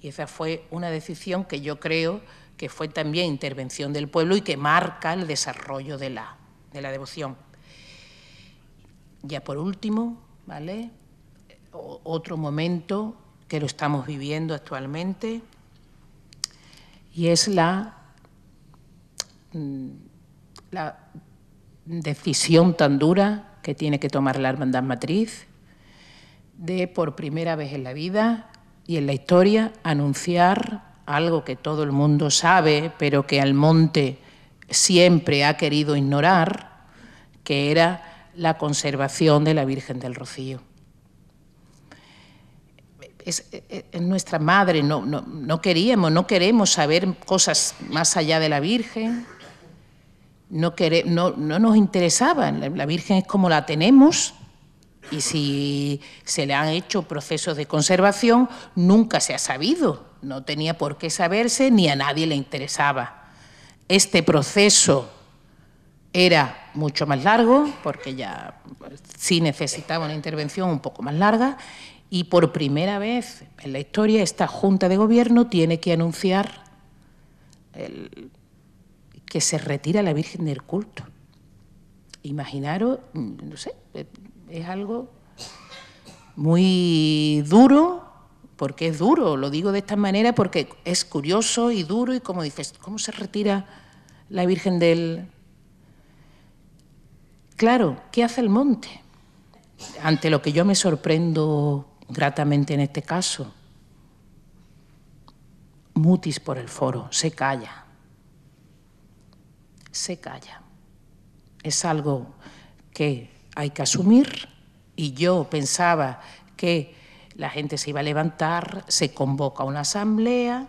Y esa fue una decisión que yo creo que fue también intervención del pueblo y que marca el desarrollo de la, de la devoción. Ya por último, ¿vale? otro momento que lo estamos viviendo actualmente y es la, mm, la decisión tan dura que tiene que tomar la hermandad matriz de por primera vez en la vida y en la historia anunciar algo que todo el mundo sabe, pero que Almonte siempre ha querido ignorar, que era la conservación de la Virgen del Rocío. Es, eh, eh, nuestra madre, no, queríamos, no queremos saber cosas más allá de la Virgen, no, no, no, nos interesaban La, Virgen es como la tenemos y si se le han hecho procesos de conservación, nunca se ha sabido no tenía por qué saberse ni a nadie le interesaba. Este proceso era mucho más largo, porque ya sí necesitaba una intervención un poco más larga, y por primera vez en la historia esta Junta de Gobierno tiene que anunciar que se retira la Virgen del culto. Imaginaros, mm, no sé, es algo muy duro porque es duro, lo digo de esta manera porque es curioso y duro y como dices, ¿cómo se retira la Virgen del...? Claro, ¿qué hace el monte? Ante lo que yo me sorprendo gratamente en este caso. Mutis por el foro, se calla. Se calla. Es algo que hay que asumir y yo pensaba que la gente se iba a levantar, se convoca una asamblea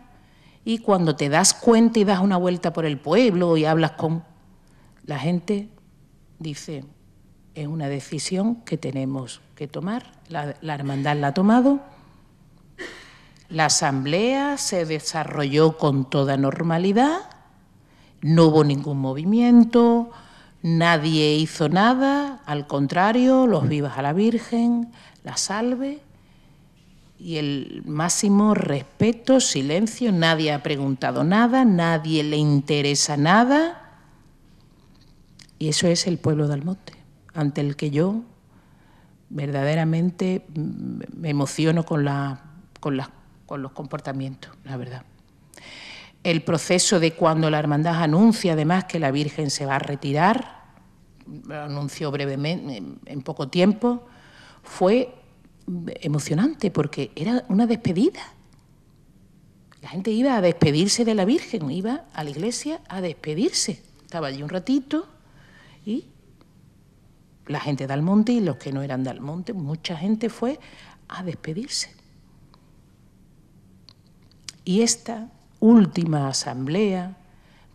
y cuando te das cuenta y das una vuelta por el pueblo y hablas con la gente, dice, es una decisión que tenemos que tomar, la, la hermandad la ha tomado, la asamblea se desarrolló con toda normalidad, no hubo ningún movimiento, nadie hizo nada, al contrario, los vivas a la Virgen, la salve, y el máximo respeto, silencio, nadie ha preguntado nada, nadie le interesa nada. Y eso es el pueblo de Almonte, ante el que yo verdaderamente mm, me emociono con, la, con, con los comportamientos, la verdad. El proceso de cuando la hermandad anuncia además que la Virgen se va a retirar, lo anunció brevemente, en poco tiempo, fue emocionante porque era una despedida. La gente iba a despedirse de la Virgen, iba a la iglesia a despedirse. Estaba allí un ratito y la gente de Almonte y los que no eran de Almonte, mucha gente fue a despedirse. Y esta última asamblea,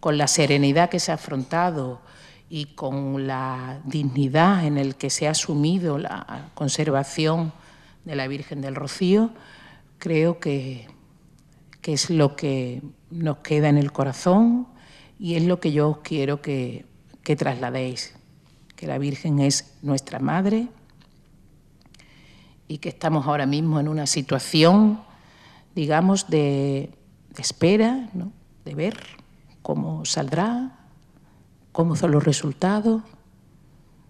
con la serenidad que se ha afrontado y con la dignidad en el que se ha asumido la conservación de la Virgen del Rocío, creo que, es lo que nos queda en el corazón y es lo que yo quiero que, trasladéis, que la Virgen es nuestra madre y que estamos ahora mismo en una situación, digamos, de, espera, de ver cómo saldrá, cómo son los resultados.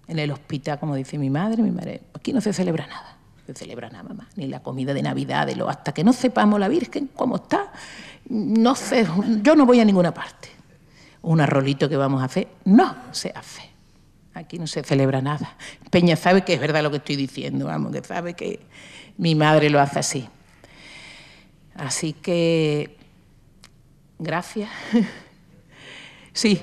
En el hospital, como dice mi madre, mi madre, aquí no se celebra nada celebra nada mamá, ni la comida de Navidad, de lo hasta que no sepamos la Virgen cómo está, no sé, yo no voy a ninguna parte. Un arrolito que vamos a hacer, no se hace. Aquí no se celebra nada. Peña sabe que es verdad lo que estoy diciendo, vamos, que sabe que mi madre lo hace así. Así que, gracias. Sí.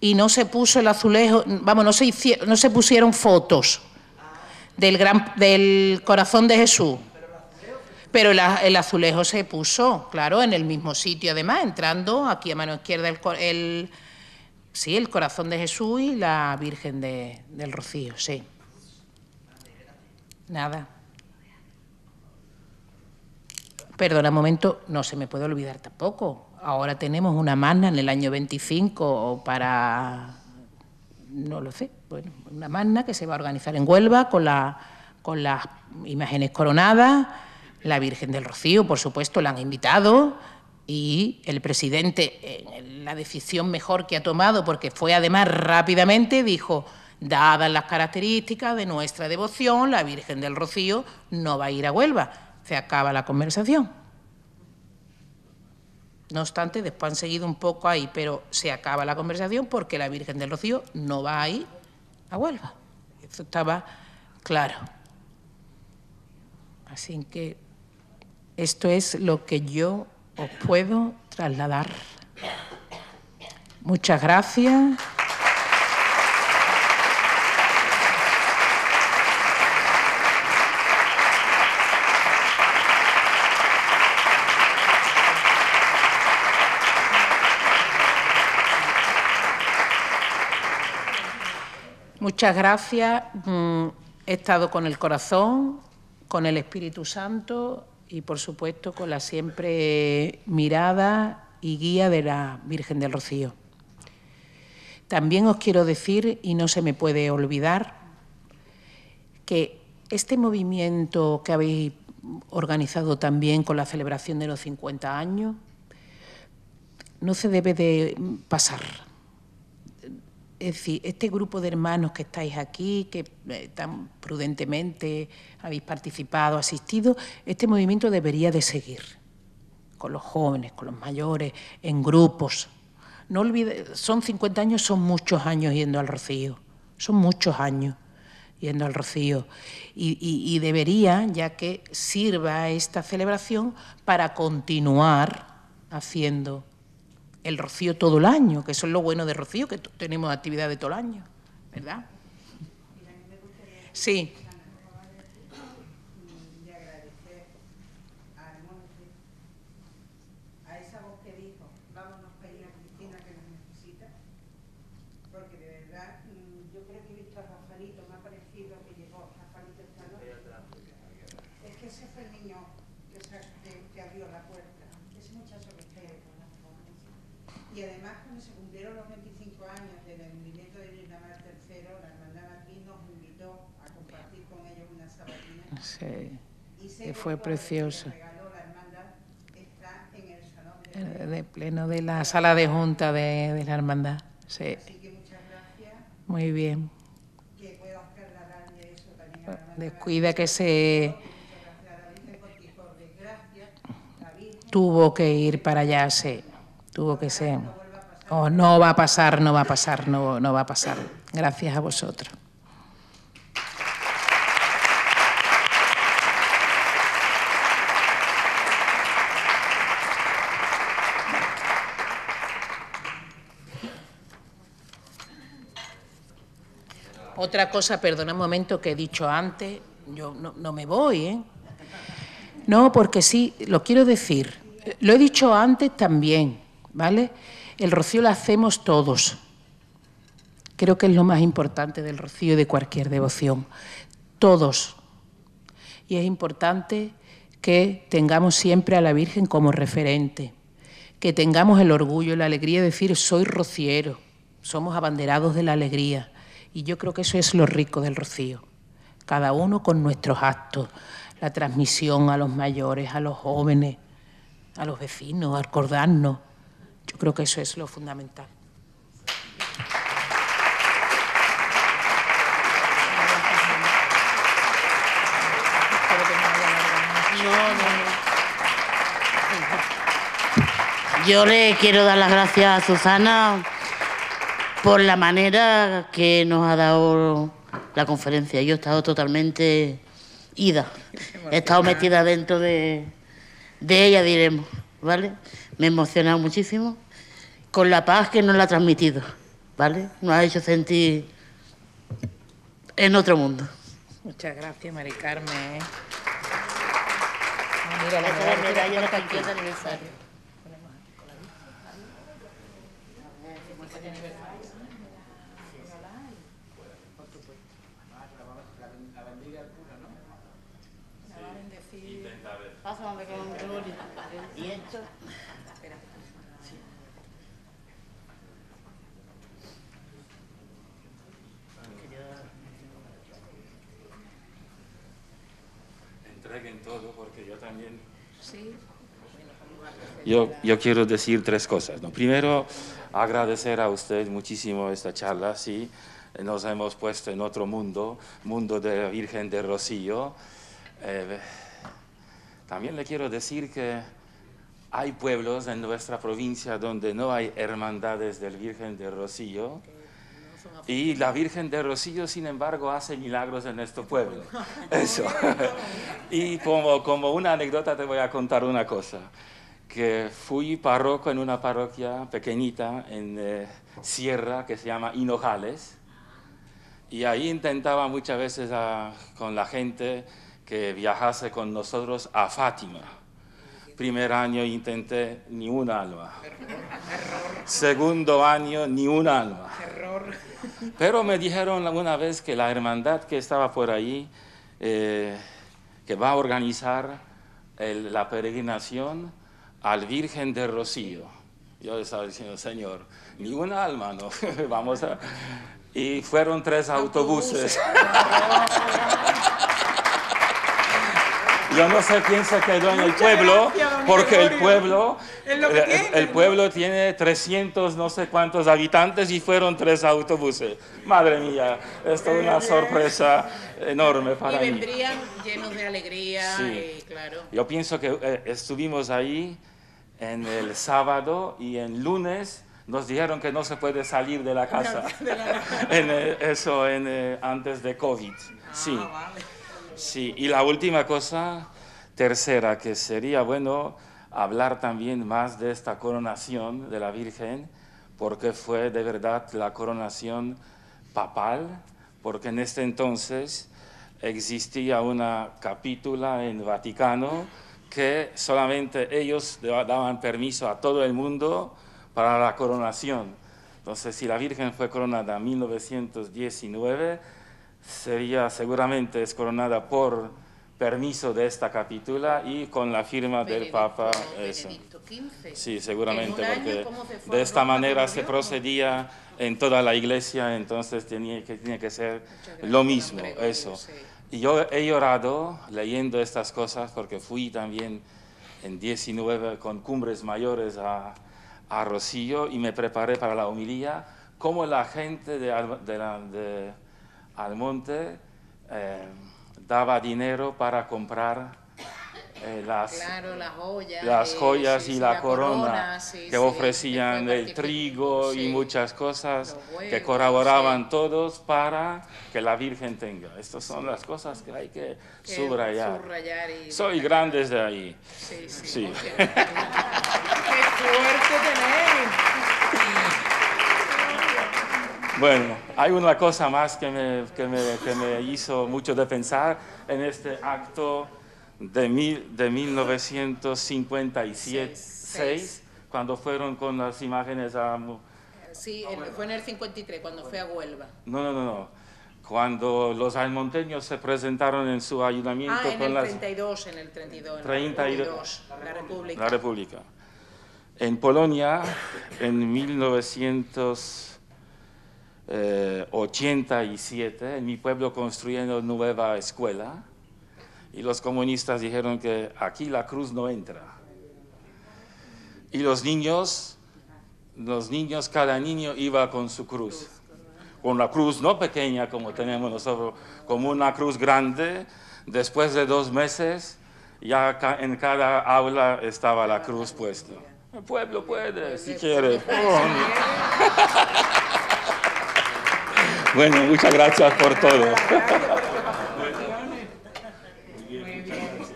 y no se puso el azulejo, vamos, no se, hicieron, no se pusieron fotos del, gran, del corazón de Jesús. Pero el, azulejo se puso, claro, en el mismo sitio, además, entrando aquí a mano izquierda el, el sí, el corazón de Jesús y la Virgen de, del Rocío, sí. Nada. Perdona un momento, no se me puede olvidar tampoco. Ahora tenemos una magna en el año 25 para, no lo sé, bueno, una magna que se va a organizar en Huelva con, la, con las imágenes coronadas, la Virgen del Rocío, por supuesto, la han invitado y el presidente, en eh, la decisión mejor que ha tomado, porque fue además rápidamente, dijo, dadas las características de nuestra devoción, la Virgen del Rocío no va a ir a Huelva. Se acaba la conversación. No obstante, después han seguido un poco ahí, pero se acaba la conversación porque la Virgen del Rocío no va ahí a Huelva. Eso estaba claro. Así que esto es lo que yo os puedo trasladar. Muchas gracias. Muchas gracias. Mm, he estado con el corazón, con el Espíritu Santo y, por supuesto, con la siempre mirada y guía de la Virgen del Rocío. También os quiero decir, y no se me puede olvidar, que este movimiento que habéis organizado también con la celebración de los 50 años no se debe de pasar es decir, este grupo de hermanos que estáis aquí, que eh, tan prudentemente habéis participado, asistido, este movimiento debería de seguir con los jóvenes, con los mayores, en grupos. No olvide, son 50 años, son muchos años yendo al Rocío, son muchos años yendo al Rocío. y debería, ya que sirva esta celebración, para continuar haciendo el rocío todo el año, que eso es lo bueno de rocío, que tenemos actividad de todo el año, ¿verdad? Sí. fue precioso. De pleno de la sala de junta de, la hermandad. Sí. Muy bien. Descuida que se tuvo que ir para allá, sí. Tuvo que ser. o no va a pasar, no va a pasar, no, no va a pasar. Gracias a vosotros. otra cosa, perdona un momento que he dicho antes, yo no, me voy, ¿eh? No, porque sí, lo quiero decir. Lo he dicho antes también, ¿vale? El rocío lo hacemos todos. Creo que es lo más importante del rocío y de cualquier devoción. Todos. Y es importante que tengamos siempre a la Virgen como referente, que tengamos el orgullo la alegría de decir soy rociero, somos abanderados de la alegría, y yo creo que eso es lo rico del Rocío, cada uno con nuestros actos, la transmisión a los mayores, a los jóvenes, a los vecinos, a acordarnos. Yo creo que eso es lo fundamental. Yo le quiero dar las gracias a Susana por la manera que nos ha dado la conferencia. Yo he estado totalmente ida, he estado metida dentro de, ella, diremos, ¿vale? Me he emocionado muchísimo con la paz que nos la ha transmitido, ¿vale? Nos ha hecho sentir en otro mundo. Muchas gracias, Mari Carmen. yo, quiero decir tres cosas. Primero, agradecer a usted muchísimo esta charla, sí. Nos hemos puesto en otro mundo, mundo de la Virgen de Rocío. Eh, también le quiero decir que hay pueblos en nuestra provincia donde no hay hermandades del Virgen de Rocío. Y la Virgen de Rocío, sin embargo, hace milagros en estos pueblo. Eso. Y como una anécdota te voy a contar una cosa que fui parroco en una parroquia pequeñita en eh, Sierra que se llama Hinojales. Y ahí intentaba muchas veces con la gente que viajase con nosotros a Fátima. Primer año intenté ni un alma. Segundo año ni un alma. Pero me dijeron una vez que la hermandad que estaba por ahí, eh, que va a organizar la peregrinación, al Virgen de Rocío. Yo estaba diciendo, Señor, ni un alma, ¿no? Vamos a... Y fueron tres autobuses. Yo no sé quién se quedó en el pueblo, porque el pueblo el, pueblo tiene 300 no sé cuántos habitantes y fueron tres autobuses. Madre mía, esto es una sorpresa enorme para mí. Y vendrían llenos de alegría, sí. Eh, claro. Yo pienso que eh, estuvimos ahí en el sábado y en lunes nos dijeron que no se puede salir de la casa. en, eh, eso antes de COVID. Ah, sí. sí. Y la última cosa, tercera, que sería, bueno, hablar también más de esta coronación de la Virgen, porque fue de verdad la coronación papal, porque en este entonces existía una capítula en Vaticano que solamente ellos daban permiso a todo el mundo para la coronación. Entonces, si la Virgen fue coronada en 1919, sería seguramente es coronada por permiso de esta capítula y con la firma del Papa. Eso. Sí, seguramente, porque de esta manera se procedía en toda la iglesia, entonces tenía que, tenía que ser lo mismo, eso. Y yo he llorado leyendo estas cosas porque fui también en 19 con cumbres mayores a, a Rocío y me preparé para la homilía, como la gente de, de, de, Almonte... Eh, daba dinero para comprar eh, las, joyas eh, y la, corona, que ofrecían el trigo y muchas cosas que colaboraban todos para que la Virgen tenga. Estas son las cosas que hay que, subrayar. Soy grande desde ahí. Sí, sí. Bueno, hay una cosa más que me, que me, hizo mucho de pensar en este acto de, mil, de 1957, cuando fueron con las imágenes a... Sí, fue en el 53, cuando fue a Huelva. No, no, no, no. Cuando los almonteños se presentaron en su ayuntamiento ah, en con el 32, en el 32, en el 32, la República. La República. En Polonia, en 19... 87, eh, en mi pueblo construyendo nueva escuela, y los comunistas dijeron que aquí la cruz no entra. Y los niños, los niños, cada niño iba con su cruz. Con la cruz no pequeña como tenemos nosotros, como una cruz grande. Después de dos meses, ya en cada aula estaba la cruz puesta. El pueblo puede, si quiere. Bueno, muchas gracias por todo. Muy bien, muchas gracias.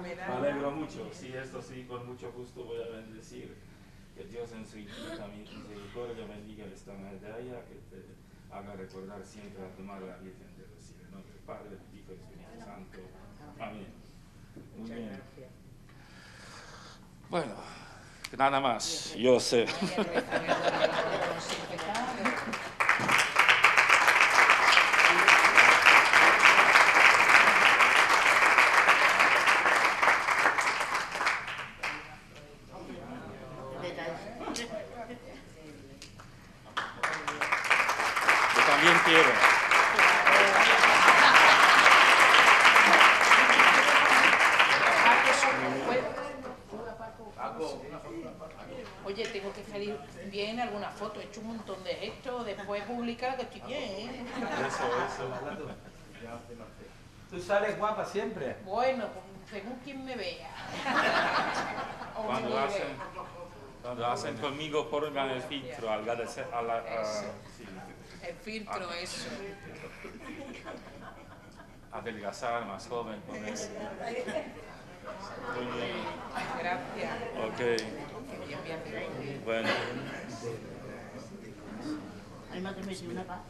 Me alegro mucho. Sí, esto sí, con mucho gusto voy a bendecir. Que Dios en su misericordia bendiga esta medalla, que te haga recordar siempre a madre la Virgen de Rocío. En nombre del Padre, del Hijo y Espíritu Santo. Amén. Muy bien. Bueno, nada más. Yo sé. Tú sales guapa siempre. Bueno, pues, según quien me vea. cuando, hacen, cuando hacen, conmigo pongan el filtro al El filtro, ah. eso. Adelgazar más joven eso. Gracias. Ok. Bueno. Además, que me una paz.